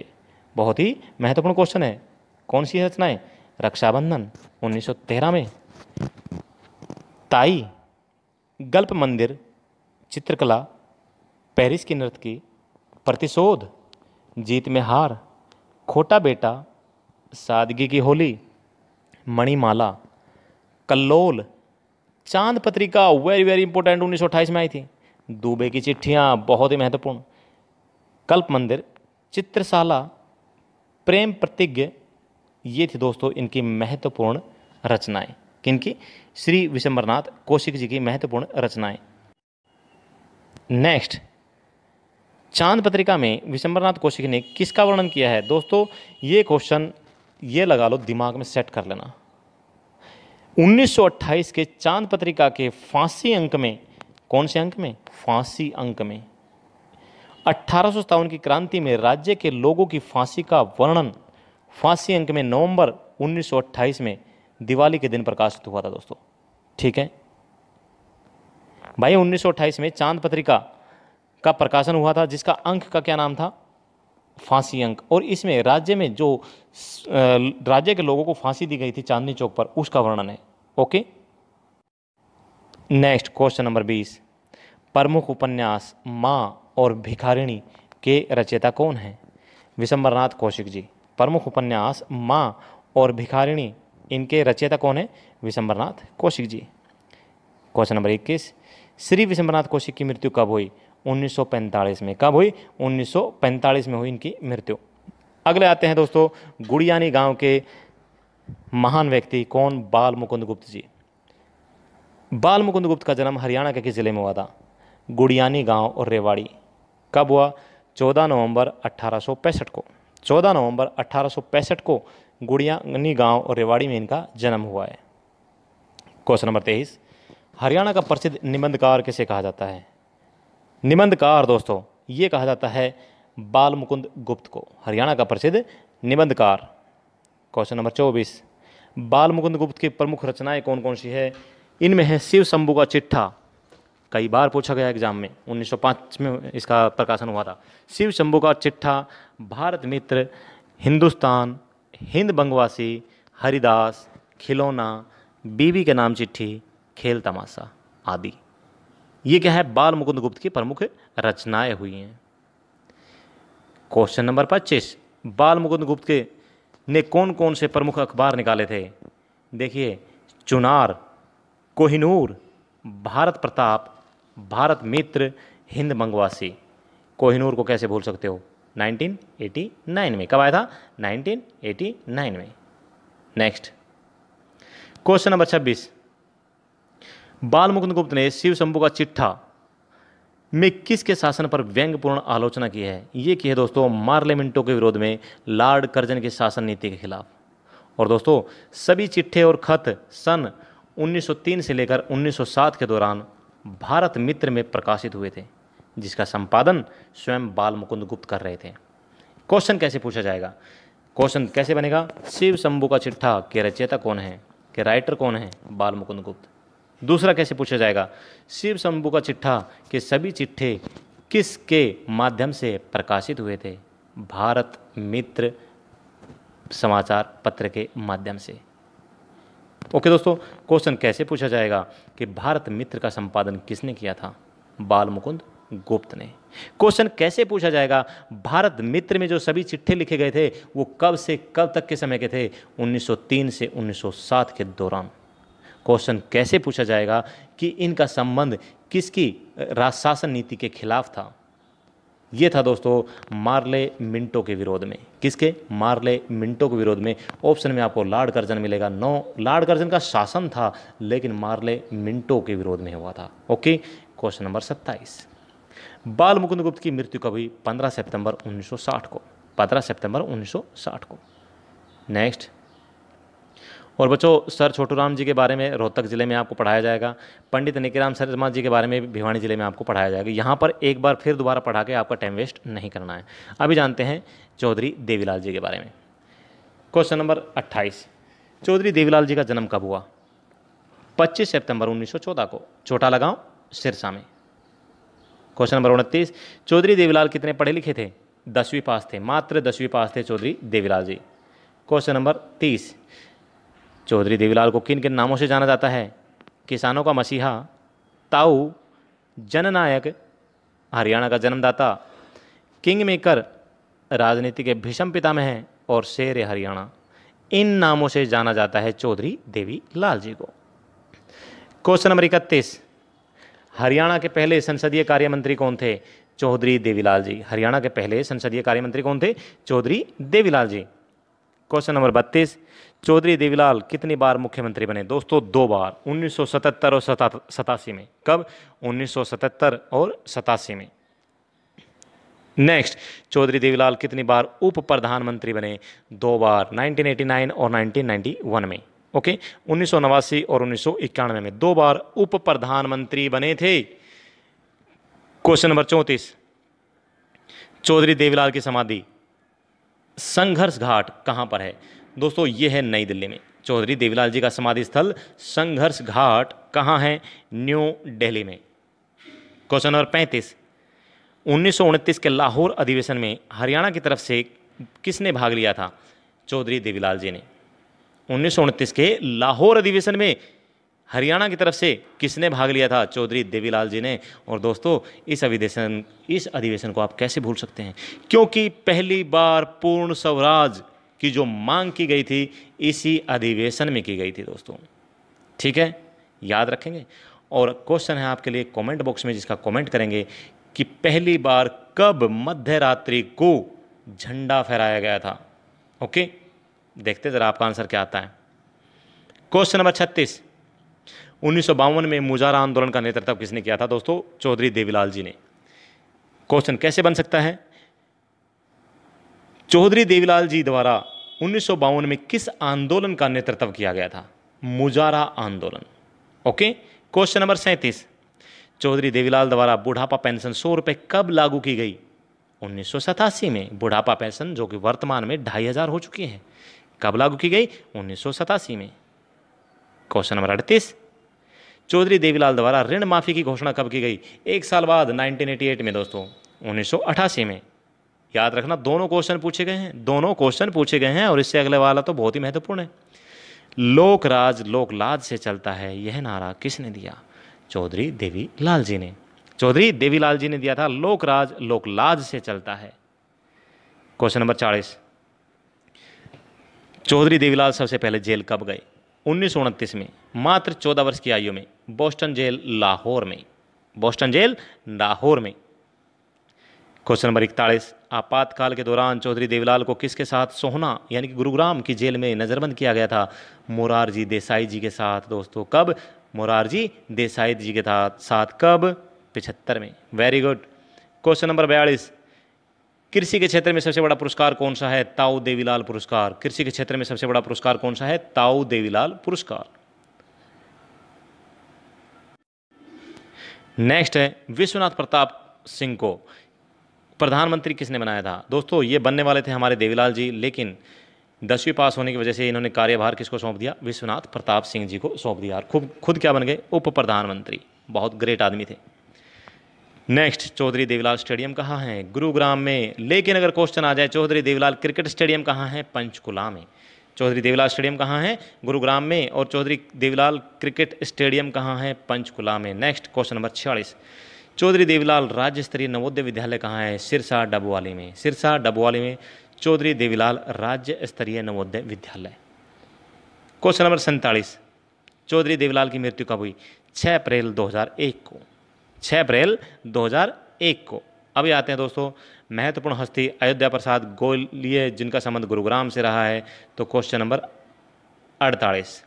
बहुत ही महत्वपूर्ण क्वेश्चन है कौन सी रचना है रक्षाबंधन 1913 में ताई गल्प मंदिर चित्रकला पेरिस की नृत्य की प्रतिशोध जीत में हार खोटा बेटा सादगी की होली मणिमाला कल्लोल चांद पत्रिका वेरी वेरी इंपॉर्टेंट 1928 में आई थी दुबे की चिट्ठियाँ बहुत ही महत्वपूर्ण कल्प मंदिर चित्रशाला प्रेम प्रतिज्ञ ये थी दोस्तों इनकी महत्वपूर्ण रचनाएं किनकी श्री विशंबरनाथ कौशिक जी की महत्वपूर्ण रचनाएं नेक्स्ट चांद पत्रिका में विशंबरनाथ कौशिक ने किसका वर्णन किया है दोस्तों ये क्वेश्चन ये लगा लो दिमाग में सेट कर लेना 1928 के चांद पत्रिका के फांसी अंक में कौन से अंक में फांसी अंक में अट्ठारह की क्रांति में राज्य के लोगों की फांसी का वर्णन फांसी अंक में नवंबर 1928 में दिवाली के दिन प्रकाशित हुआ था दोस्तों ठीक है भाई 1928 में चांद पत्रिका का प्रकाशन हुआ था जिसका अंक का क्या नाम था फांसी अंक और इसमें राज्य में जो राज्य के लोगों को फांसी दी गई थी चांदनी चौक पर उसका वर्णन है ओके नेक्स्ट क्वेश्चन नंबर बीस प्रमुख उपन्यास माँ और भिखारिणी के रचयिता कौन हैं विशंबरनाथ कौशिक जी प्रमुख उपन्यास माँ और भिखारिणी इनके रचयिता कौन है विशंबरनाथ कौशिक जी क्वेश्चन नंबर इक्कीस श्री विशंबरनाथ कौशिक की मृत्यु कब हुई 1945 में कब हुई 1945 में हुई इनकी मृत्यु अगले आते हैं दोस्तों गुड़ियानी गांव के महान व्यक्ति कौन बाल मुकुंद गुप्त जी बाल मुकुंद गुप्त का जन्म हरियाणा के किस जिले में हुआ था गुड़ियानी गांव और रेवाड़ी कब हुआ 14 नवंबर अट्ठारह को 14 नवंबर अट्ठारह को गुड़िया गांव और रेवाड़ी में इनका जन्म हुआ है क्वेश्चन नंबर तेईस हरियाणा का प्रसिद्ध निबंधकार किसे कहा जाता है निबंधकार दोस्तों ये कहा जाता है बाल मुकुंद गुप्त को हरियाणा का प्रसिद्ध निबंधकार क्वेश्चन नंबर चौबीस बाल मुकुंद गुप्त की प्रमुख रचनाएं कौन कौन सी है इनमें है शिव शंभू का चिट्ठा कई बार पूछा गया एग्जाम में 1905 में इसका प्रकाशन हुआ था शिव शंभू का चिट्ठा भारत मित्र हिंदुस्तान हिंद बंगवासी हरिदास खिलौना बीवी के नाम चिट्ठी खेल तमाशा आदि ये क्या है बाल मुकुंद गुप्त की प्रमुख रचनाएं हुई हैं क्वेश्चन नंबर पच्चीस बाल मुकुंद गुप्त के ने कौन कौन से प्रमुख अखबार निकाले थे देखिए चुनार कोहिनूर भारत प्रताप भारत मित्र हिंद मंगवासी कोहिनूर को कैसे भूल सकते हो 1989 में कब आया था 1989 में नेक्स्ट क्वेश्चन नंबर 26 बाल मुकुंद गुप्त ने शिव शंभु का चिट्ठा में किसके शासन पर व्यंग्यपूर्ण आलोचना की है ये की है दोस्तों मार्लियामेंटो के विरोध में लॉर्ड कर्जन की शासन नीति के खिलाफ और दोस्तों सभी चिट्ठे और खत सन 1903 से लेकर 1907 के दौरान भारत मित्र में प्रकाशित हुए थे जिसका संपादन स्वयं बाल मुकुंद गुप्त कर रहे थे क्वेश्चन कैसे पूछा जाएगा क्वेश्चन कैसे बनेगा शिव शंभू का चिट्ठा के रचयिता कौन है के राइटर कौन है बाल मुकुंद गुप्त दूसरा कैसे पूछा जाएगा शिव शंभू का चिट्ठा के सभी चिट्ठे किसके माध्यम से प्रकाशित हुए थे भारत मित्र समाचार पत्र के माध्यम से ओके दोस्तों क्वेश्चन कैसे पूछा जाएगा कि भारत मित्र का संपादन किसने किया था बाल मुकुंद गुप्त ने क्वेश्चन कैसे पूछा जाएगा भारत मित्र में जो सभी चिट्ठे लिखे गए थे वो कब से कब तक के समय के थे 1903 से 1907 के दौरान क्वेश्चन कैसे पूछा जाएगा कि इनका संबंध किसकी राजशासन नीति के खिलाफ था ये था दोस्तों मार्ले मिंटो के विरोध में किसके मार्ले मिंटो के विरोध में ऑप्शन में आपको लाड कर्जन मिलेगा नौ लाड कर्जन का शासन था लेकिन मार्ले मिंटो के विरोध में हुआ था ओके क्वेश्चन नंबर सत्ताईस बाल मुकुंद गुप्त की मृत्यु कब हुई पंद्रह सितंबर 1960 को पंद्रह सितंबर 1960 को नेक्स्ट और बच्चों सर छोटू राम जी के बारे में रोहतक ज़िले में आपको पढ़ाया जाएगा पंडित निकिराम शर्मा जी के बारे में भिवानी ज़िले में आपको पढ़ाया जाएगा यहाँ पर एक बार फिर दोबारा पढ़ा के आपका टाइम वेस्ट नहीं करना है अभी जानते हैं चौधरी देवीलाल जी के बारे में क्वेश्चन नंबर अट्ठाईस चौधरी देवीलाल जी का जन्म कब हुआ पच्चीस सितंबर उन्नीस को छोटा लगाओ सिरसा में क्वेश्चन नंबर उनतीस चौधरी देवीलाल कितने पढ़े लिखे थे दसवीं पास थे मात्र दसवीं पास थे चौधरी देवीलाल जी क्वेश्चन नंबर तीस चौधरी देवीलाल को किन किन नामों से जाना जाता है किसानों का मसीहा ताऊ जननायक हरियाणा का जन्मदाता किंग मेकर राजनीति के भीषम पिता में है और शेर हरियाणा इन नामों से जाना जाता है चौधरी देवी लाल जी को क्वेश्चन नंबर इकतीस हरियाणा के पहले संसदीय कार्य मंत्री कौन थे चौधरी देवीलाल जी हरियाणा के पहले संसदीय कार्य मंत्री कौन थे चौधरी देवीलाल जी क्वेश्चन नंबर बत्तीस चौधरी देवीलाल कितनी बार मुख्यमंत्री बने दोस्तों दो बार 1977 और सतासी में कब 1977 और सतासी में नेक्स्ट चौधरी देवीलाल कितनी बार उप प्रधानमंत्री बने दो बार 1989 और 1991 में ओके उन्नीस और उन्नीस में दो बार उप प्रधानमंत्री बने थे क्वेश्चन नंबर चौंतीस चौधरी देवीलाल की समाधि संघर्ष घाट कहां पर है दोस्तों ये है नई दिल्ली में चौधरी देवीलाल जी का समाधि स्थल संघर्ष घाट कहाँ है न्यू दिल्ली में क्वेश्चन नंबर पैंतीस उन्नीस के लाहौर अधिवेशन में हरियाणा की तरफ से किसने भाग लिया था चौधरी देवीलाल जी ने उन्नीस के लाहौर अधिवेशन में हरियाणा की तरफ से किसने भाग लिया था चौधरी देवीलाल जी ने और दोस्तों इस अधिवेशन इस अधिवेशन को आप कैसे भूल सकते हैं क्योंकि पहली बार पूर्ण स्वराज की जो मांग की गई थी इसी अधिवेशन में की गई थी दोस्तों ठीक है याद रखेंगे और क्वेश्चन है आपके लिए कमेंट बॉक्स में जिसका कमेंट करेंगे कि पहली बार कब मध्य रात्रि को झंडा फहराया गया था ओके देखते ज़रा आपका आंसर क्या आता है क्वेश्चन नंबर छत्तीस उन्नीस में मुजारा आंदोलन का नेतृत्व किसने किया था दोस्तों चौधरी देवीलाल जी ने क्वेश्चन कैसे बन सकता है चौधरी देवीलाल जी द्वारा उन्नीस में किस आंदोलन का नेतृत्व किया गया था मुजारा आंदोलन ओके क्वेश्चन नंबर सैंतीस चौधरी देवीलाल द्वारा बुढ़ापा पेंशन सौ रुपये कब लागू की गई उन्नीस में बुढ़ापा पेंशन जो कि वर्तमान में ढाई हज़ार हो चुकी है कब लागू की गई उन्नीस में क्वेश्चन नंबर अड़तीस चौधरी देवीलाल द्वारा ऋण माफ़ी की घोषणा कब की गई एक साल बाद 1988 में दोस्तों उन्नीस में याद रखना दोनों क्वेश्चन पूछे गए हैं दोनों क्वेश्चन पूछे गए हैं और इससे अगले वाला तो बहुत ही महत्वपूर्ण है लोक लोक लाज से चलता है यह नारा किसने दिया चौधरी देवी लाल जी ने चौधरी देवी लाल जी ने दिया था लोक लोक लाज से चलता है क्वेश्चन नंबर चालीस चौधरी देवीलाल सबसे पहले जेल कब गए उन्नीस में मात्र चौदह वर्ष की आयु में बोस्टन जेल लाहौर में बोस्टन जेल लाहौर में क्वेश्चन नंबर इकतालीस आपातकाल के दौरान चौधरी देवीलाल को किसके साथ सोहना यानी कि गुरुग्राम की जेल में नज़रबंद किया गया था मोरारजी देसाई जी के साथ दोस्तों कब मोरारजी देसाई जी के साथ कब पिछहत्तर में वेरी गुड क्वेश्चन नंबर बयालीस कृषि के क्षेत्र में सबसे बड़ा पुरस्कार कौन सा है ताऊ देवीलाल पुरस्कार कृषि के क्षेत्र में सबसे बड़ा पुरस्कार कौन सा है ताऊ देवीलाल पुरस्कार नेक्स्ट है विश्वनाथ प्रताप सिंह को प्रधानमंत्री किसने बनाया था दोस्तों ये बनने वाले थे हमारे देवीलाल जी लेकिन दसवीं पास होने की वजह से इन्होंने कार्यभार किसको सौंप दिया विश्वनाथ प्रताप सिंह जी को सौंप दिया खुद खुद क्या बन गए उप प्रधानमंत्री बहुत ग्रेट आदमी थे नेक्स्ट चौधरी देवीलाल स्टेडियम कहाँ है गुरुग्राम में लेकिन अगर क्वेश्चन आ जाए चौधरी देवीलाल क्रिकेट स्टेडियम कहाँ है पंचकुला में चौधरी देवीलाल स्टेडियम कहाँ है गुरुग्राम में और चौधरी देवीलाल क्रिकेट स्टेडियम कहाँ है पंचकुला में नेक्स्ट क्वेश्चन नंबर छियालीस चौधरी देवीलाल राज्य स्तरीय नवोदय विद्यालय कहाँ है सिरसा डबवाली में सिरसा डबवाली में चौधरी देवीलाल राज्य स्तरीय नवोदय विद्यालय क्वेश्चन नंबर सैंतालीस चौधरी देवीलाल की मृत्यु कब हुई 6 अप्रैल 2001 को 6 अप्रैल 2001 को अभी आते हैं दोस्तों महत्वपूर्ण हस्ती अयोध्या प्रसाद गोलीय जिनका संबंध गुरुग्राम से रहा है तो क्वेश्चन नंबर अड़तालीस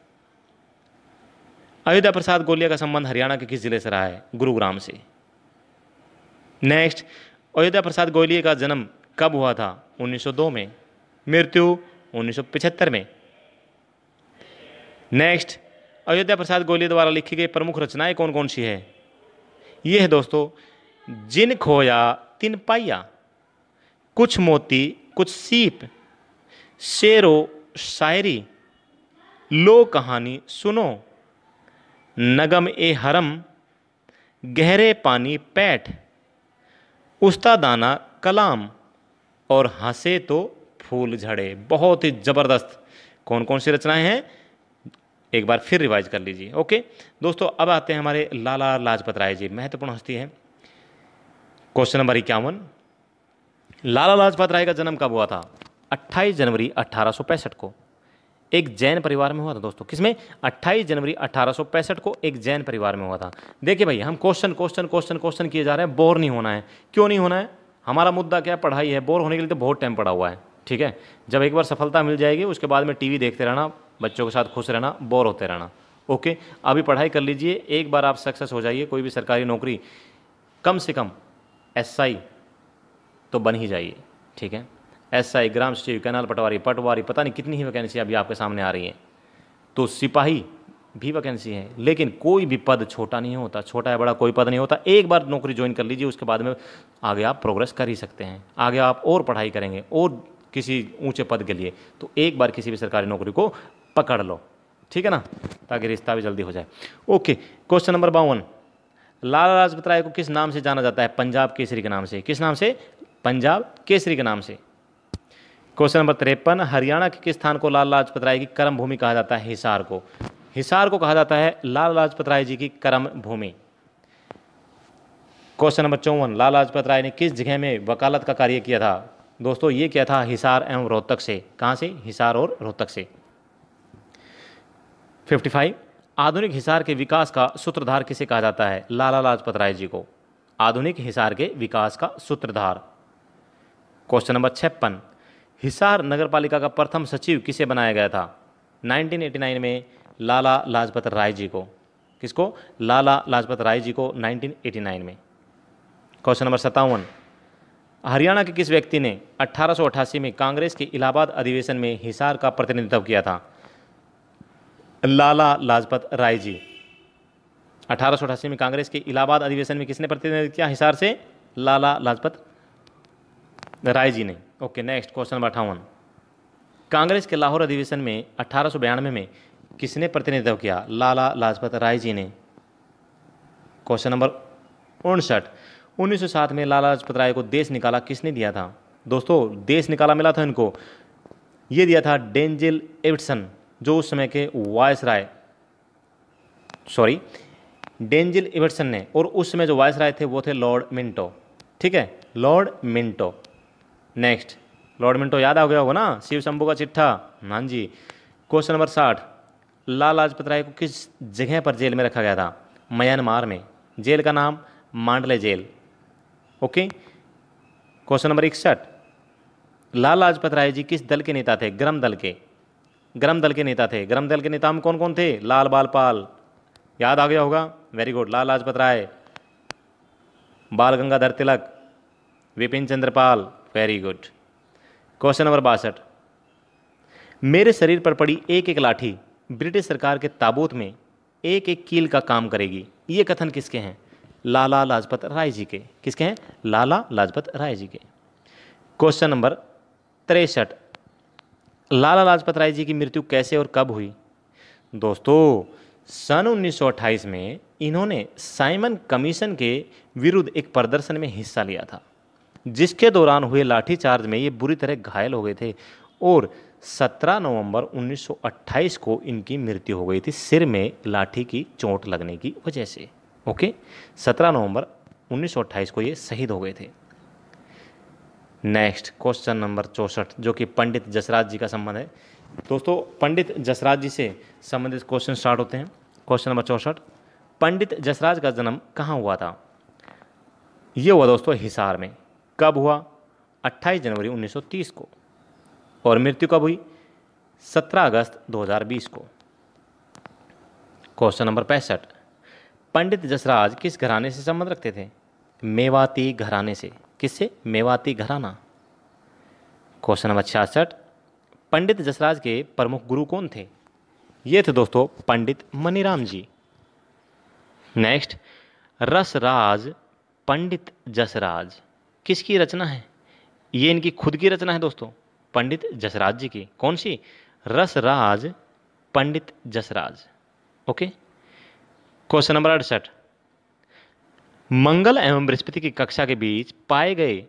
अयोध्या प्रसाद गोलिया का संबंध हरियाणा के किस जिले से रहा है गुरुग्राम से नेक्स्ट अयोध्या प्रसाद गोयलिए का जन्म कब हुआ था 1902 में मृत्यु 1975 में नेक्स्ट अयोध्या प्रसाद गोयलिए द्वारा लिखी गई प्रमुख रचनाएं कौन कौन सी है ये है दोस्तों जिन खोया तिन पाइया कुछ मोती कुछ सीप शेरो शायरी लो कहानी सुनो नगम ए हरम गहरे पानी पैठ उस्तादाना कलाम और हंसे तो फूल झड़े बहुत ही ज़बरदस्त कौन कौन सी रचनाएं हैं एक बार फिर रिवाइज कर लीजिए ओके दोस्तों अब आते हैं हमारे लाला लाजपत राय जी महत्वपूर्ण हस्ती है क्वेश्चन नंबर इक्यावन लाला लाजपत राय का जन्म कब हुआ था 28 जनवरी अट्ठारह को एक जैन परिवार में हुआ था दोस्तों किसमें 28 जनवरी अठारह को एक जैन परिवार में हुआ था देखिए भाई हम क्वेश्चन क्वेश्चन क्वेश्चन क्वेश्चन किए जा रहे हैं बोर नहीं होना है क्यों नहीं होना है हमारा मुद्दा क्या पढ़ाई है बोर होने के लिए तो बहुत टाइम पड़ा हुआ है ठीक है जब एक बार सफलता मिल जाएगी उसके बाद में टीवी देखते रहना बच्चों के साथ खुश रहना बोर होते रहना ओके अभी पढ़ाई कर लीजिए एक बार आप सक्सेस हो जाइए कोई भी सरकारी नौकरी कम से कम एस तो बन ही जाइए ठीक है एस आई ग्राम सचिव कैनाल पटवारी पटवारी पता नहीं कितनी ही वैकेंसी अभी आपके सामने आ रही है तो सिपाही भी वैकेंसी है लेकिन कोई भी पद छोटा नहीं होता छोटा या बड़ा कोई पद नहीं होता एक बार नौकरी ज्वाइन कर लीजिए उसके बाद में आगे आप प्रोग्रेस कर ही सकते हैं आगे आप और पढ़ाई करेंगे और किसी ऊंचे पद के लिए तो एक बार किसी भी सरकारी नौकरी को पकड़ लो ठीक है ना ताकि रिश्ता भी जल्दी हो जाए ओके क्वेश्चन नंबर बावन लाला लाजपत राय को किस नाम से जाना जाता है पंजाब केसरी के नाम से किस नाम से पंजाब केसरी के नाम से क्वेश्चन नंबर तिरपन हरियाणा के किस स्थान को लाल लाजपत राय की कर्म भूमि कहा जाता है हिसार को हिसार को कहा जाता है लाल लाजपत राय जी की कर्म भूमि क्वेश्चन नंबर चौवन लाल लाजपत राय ने किस जगह में वकालत का कार्य किया था दोस्तों ये क्या था हिसार एवं रोहतक से कहाँ से हिसार और रोहतक से 55 आधुनिक हिसार के विकास का सूत्रधार किसे कहा जाता है लाला लाजपत राय जी को आधुनिक हिसार के विकास का सूत्रधार क्वेश्चन नंबर छप्पन हिसार नगरपालिका का प्रथम सचिव किसे बनाया गया था 1989 में लाला लाजपत राय जी को किसको लाला लाजपत राय जी को 1989 में क्वेश्चन नंबर सत्तावन हरियाणा के किस व्यक्ति ने 1888 में कांग्रेस के इलाहाबाद अधिवेशन में हिसार का प्रतिनिधित्व किया था लाला लाजपत राय जी अठारह में कांग्रेस के इलाहाबाद अधिवेशन में किसने प्रतिनिधित्व किया हिसार से लाला लाजपत राय जी ने ओके नेक्स्ट क्वेश्चन नंबर अठावन कांग्रेस के लाहौर अधिवेशन में अठारह में, में किसने प्रतिनिधित्व किया लाला लाजपत राय जी ने क्वेश्चन नंबर उनसठ 1907 में लाला लाजपत राय को देश निकाला किसने दिया था दोस्तों देश निकाला मिला था इनको ये दिया था डेंजिल एविटसन जो उस समय के viceroy sorry Denzil Ibbetson ने और उस समय जो वायस राय थे वो थे लॉर्ड मिंटो ठीक है Lord Minto next Lord Minto याद आ गया होगा ना शिव शंभू का चिट्ठा हाँ जी क्वेश्चन नंबर साठ लाल लाजपत राय को किस जगह पर जेल में रखा गया था म्यांमार में जेल का नाम Mandalay jail okay question number इकसठ लाल लाजपत राय जी किस दल के नेता थे गर्म दल के गर्म दल के नेता थे गर्म दल के नेता में कौन कौन थे लाल बाल पाल याद आ गया होगा very good Lal Lajpat Rai Bal Gangadhar Tilak Vipin Chandrapal very good question number बासठ मेरे शरीर पर पड़ी एक एक लाठी ब्रिटिश सरकार के ताबूत में एक एक कील का काम करेगी ये कथन किसके हैं लाला लाजपत राय जी के किसके हैं लाला लाजपत राय जी के क्वेश्चन नंबर तिरसठ लाला लाजपत राय जी की मृत्यु कैसे और कब हुई दोस्तों सन 1928 में इन्होंने साइमन कमीशन के विरुद्ध एक प्रदर्शन में हिस्सा लिया था जिसके दौरान हुए लाठीचार्ज में ये बुरी तरह घायल हो गए थे और 17 नवंबर 1928 को इनकी मृत्यु हो गई थी सिर में लाठी की चोट लगने की वजह से ओके 17 नवंबर 1928 को ये शहीद हो गए थे नेक्स्ट क्वेश्चन नंबर चौंसठ जो कि पंडित जसराज जी का संबंध है दोस्तों पंडित जसराज जी से संबंधित क्वेश्चन स्टार्ट होते हैं क्वेश्चन नंबर चौंसठ पंडित जसराज का जन्म कहाँ हुआ था ये हुआ दोस्तों हिसार में कब हुआ 28 जनवरी 1930 को और मृत्यु कब हुई 17 अगस्त 2020 को क्वेश्चन नंबर पैंसठ पंडित जसराज किस घराने से संबंध रखते थे मेवाती घराने से किससे मेवाती घराना क्वेश्चन नंबर छियासठ पंडित जसराज के प्रमुख गुरु कौन थे ये थे दोस्तों पंडित मनीराम जी नेक्स्ट रसराज पंडित जसराज किसकी रचना है ये इनकी खुद की रचना है दोस्तों पंडित जसराज जी की कौन सी Rasraj Pandit Jasraj okay question number अड़सठ मंगल एवं बृहस्पति की कक्षा के बीच पाए गए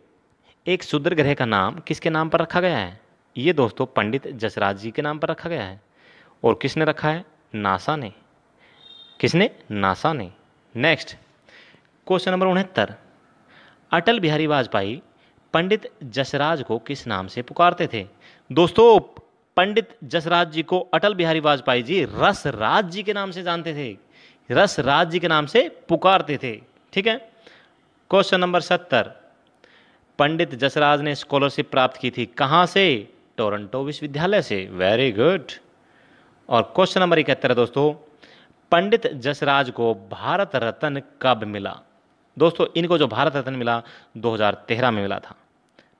एक शुद्र ग्रह का नाम किसके नाम पर रखा गया है ये दोस्तों पंडित जसराज जी के नाम पर रखा गया है और किसने रखा है नासा ने किसने नासा ने नेक्स्ट क्वेश्चन नंबर उनहत्तर अटल बिहारी वाजपेयी पंडित जसराज को किस नाम से पुकारते थे दोस्तों पंडित जसराज जी को अटल बिहारी वाजपेयी जी रसराज जी के नाम से जानते थे रसराज जी के नाम से पुकारते थे ठीक है क्वेश्चन नंबर सत्तर पंडित जसराज ने स्कॉलरशिप प्राप्त की थी कहाँ से टोरंटो विश्वविद्यालय से वेरी गुड और क्वेश्चन नंबर इकहत्तर दोस्तों पंडित जसराज को भारत रत्न कब मिला दोस्तों इनको जो भारत रत्न मिला 2013 में मिला था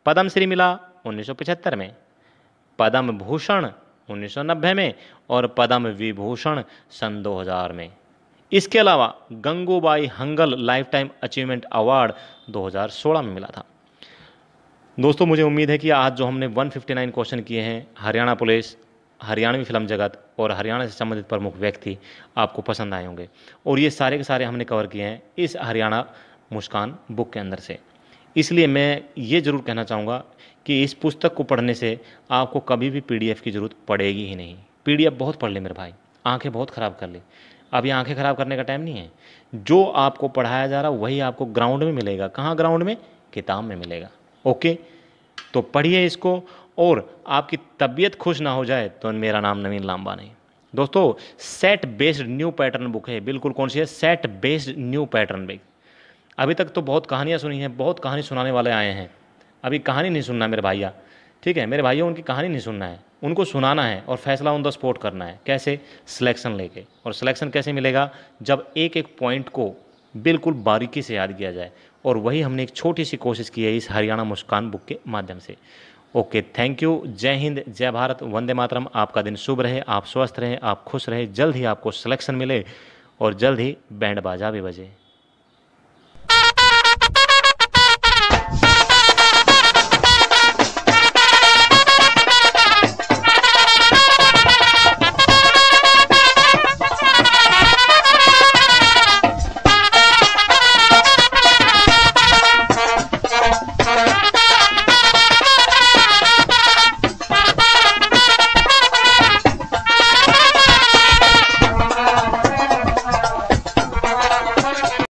पद्म श्री मिला 1975 में पद्म भूषण 1990 में और पद्म विभूषण सन 2000 में इसके अलावा Gangubai Hangal life time achievement award 2016 में मिला था दोस्तों मुझे उम्मीद है कि आज जो हमने 159 क्वेश्चन किए हैं हरियाणा पुलिस हरियाणवी फिल्म जगत और हरियाणा से संबंधित प्रमुख व्यक्ति आपको पसंद आए होंगे और ये सारे के सारे हमने कवर किए हैं इस हरियाणा मुस्कान बुक के अंदर से इसलिए मैं ये ज़रूर कहना चाहूँगा कि इस पुस्तक को पढ़ने से आपको कभी भी पी की ज़रूरत पड़ेगी ही नहीं पी बहुत पढ़ ले मेरे भाई आँखें बहुत ख़राब कर ली अभी आँखें आंखें ख़राब करने का टाइम नहीं है जो आपको पढ़ाया जा रहा वही आपको ग्राउंड में मिलेगा कहाँ ग्राउंड में किताब में मिलेगा ओके तो पढ़िए इसको और आपकी तबीयत खुश ना हो जाए तो मेरा नाम नवीन नहीं दोस्तों set based new pattern book है बिल्कुल कौन सी है set based new pattern book अभी तक तो बहुत कहानियाँ सुनी हैं बहुत कहानी सुनाने वाले आए हैं अभी कहानी नहीं सुनना मेरे भाइया ठीक है मेरे भाइयों उनकी कहानी नहीं सुनना है उनको सुनाना है और फैसला उन द स्पोर्ट करना है कैसे सिलेक्शन लेके और सिलेक्शन कैसे मिलेगा जब एक एक पॉइंट को बिल्कुल बारीकी से याद किया जाए और वही हमने एक छोटी सी कोशिश की है इस हरियाणा मुस्कान बुक के माध्यम से ओके थैंक यू जय हिंद जय भारत वंदे मातरम आपका दिन शुभ रहे आप स्वस्थ रहें आप खुश रहें जल्द ही आपको सिलेक्शन मिले और जल्द ही बैंड बाजा भी बजे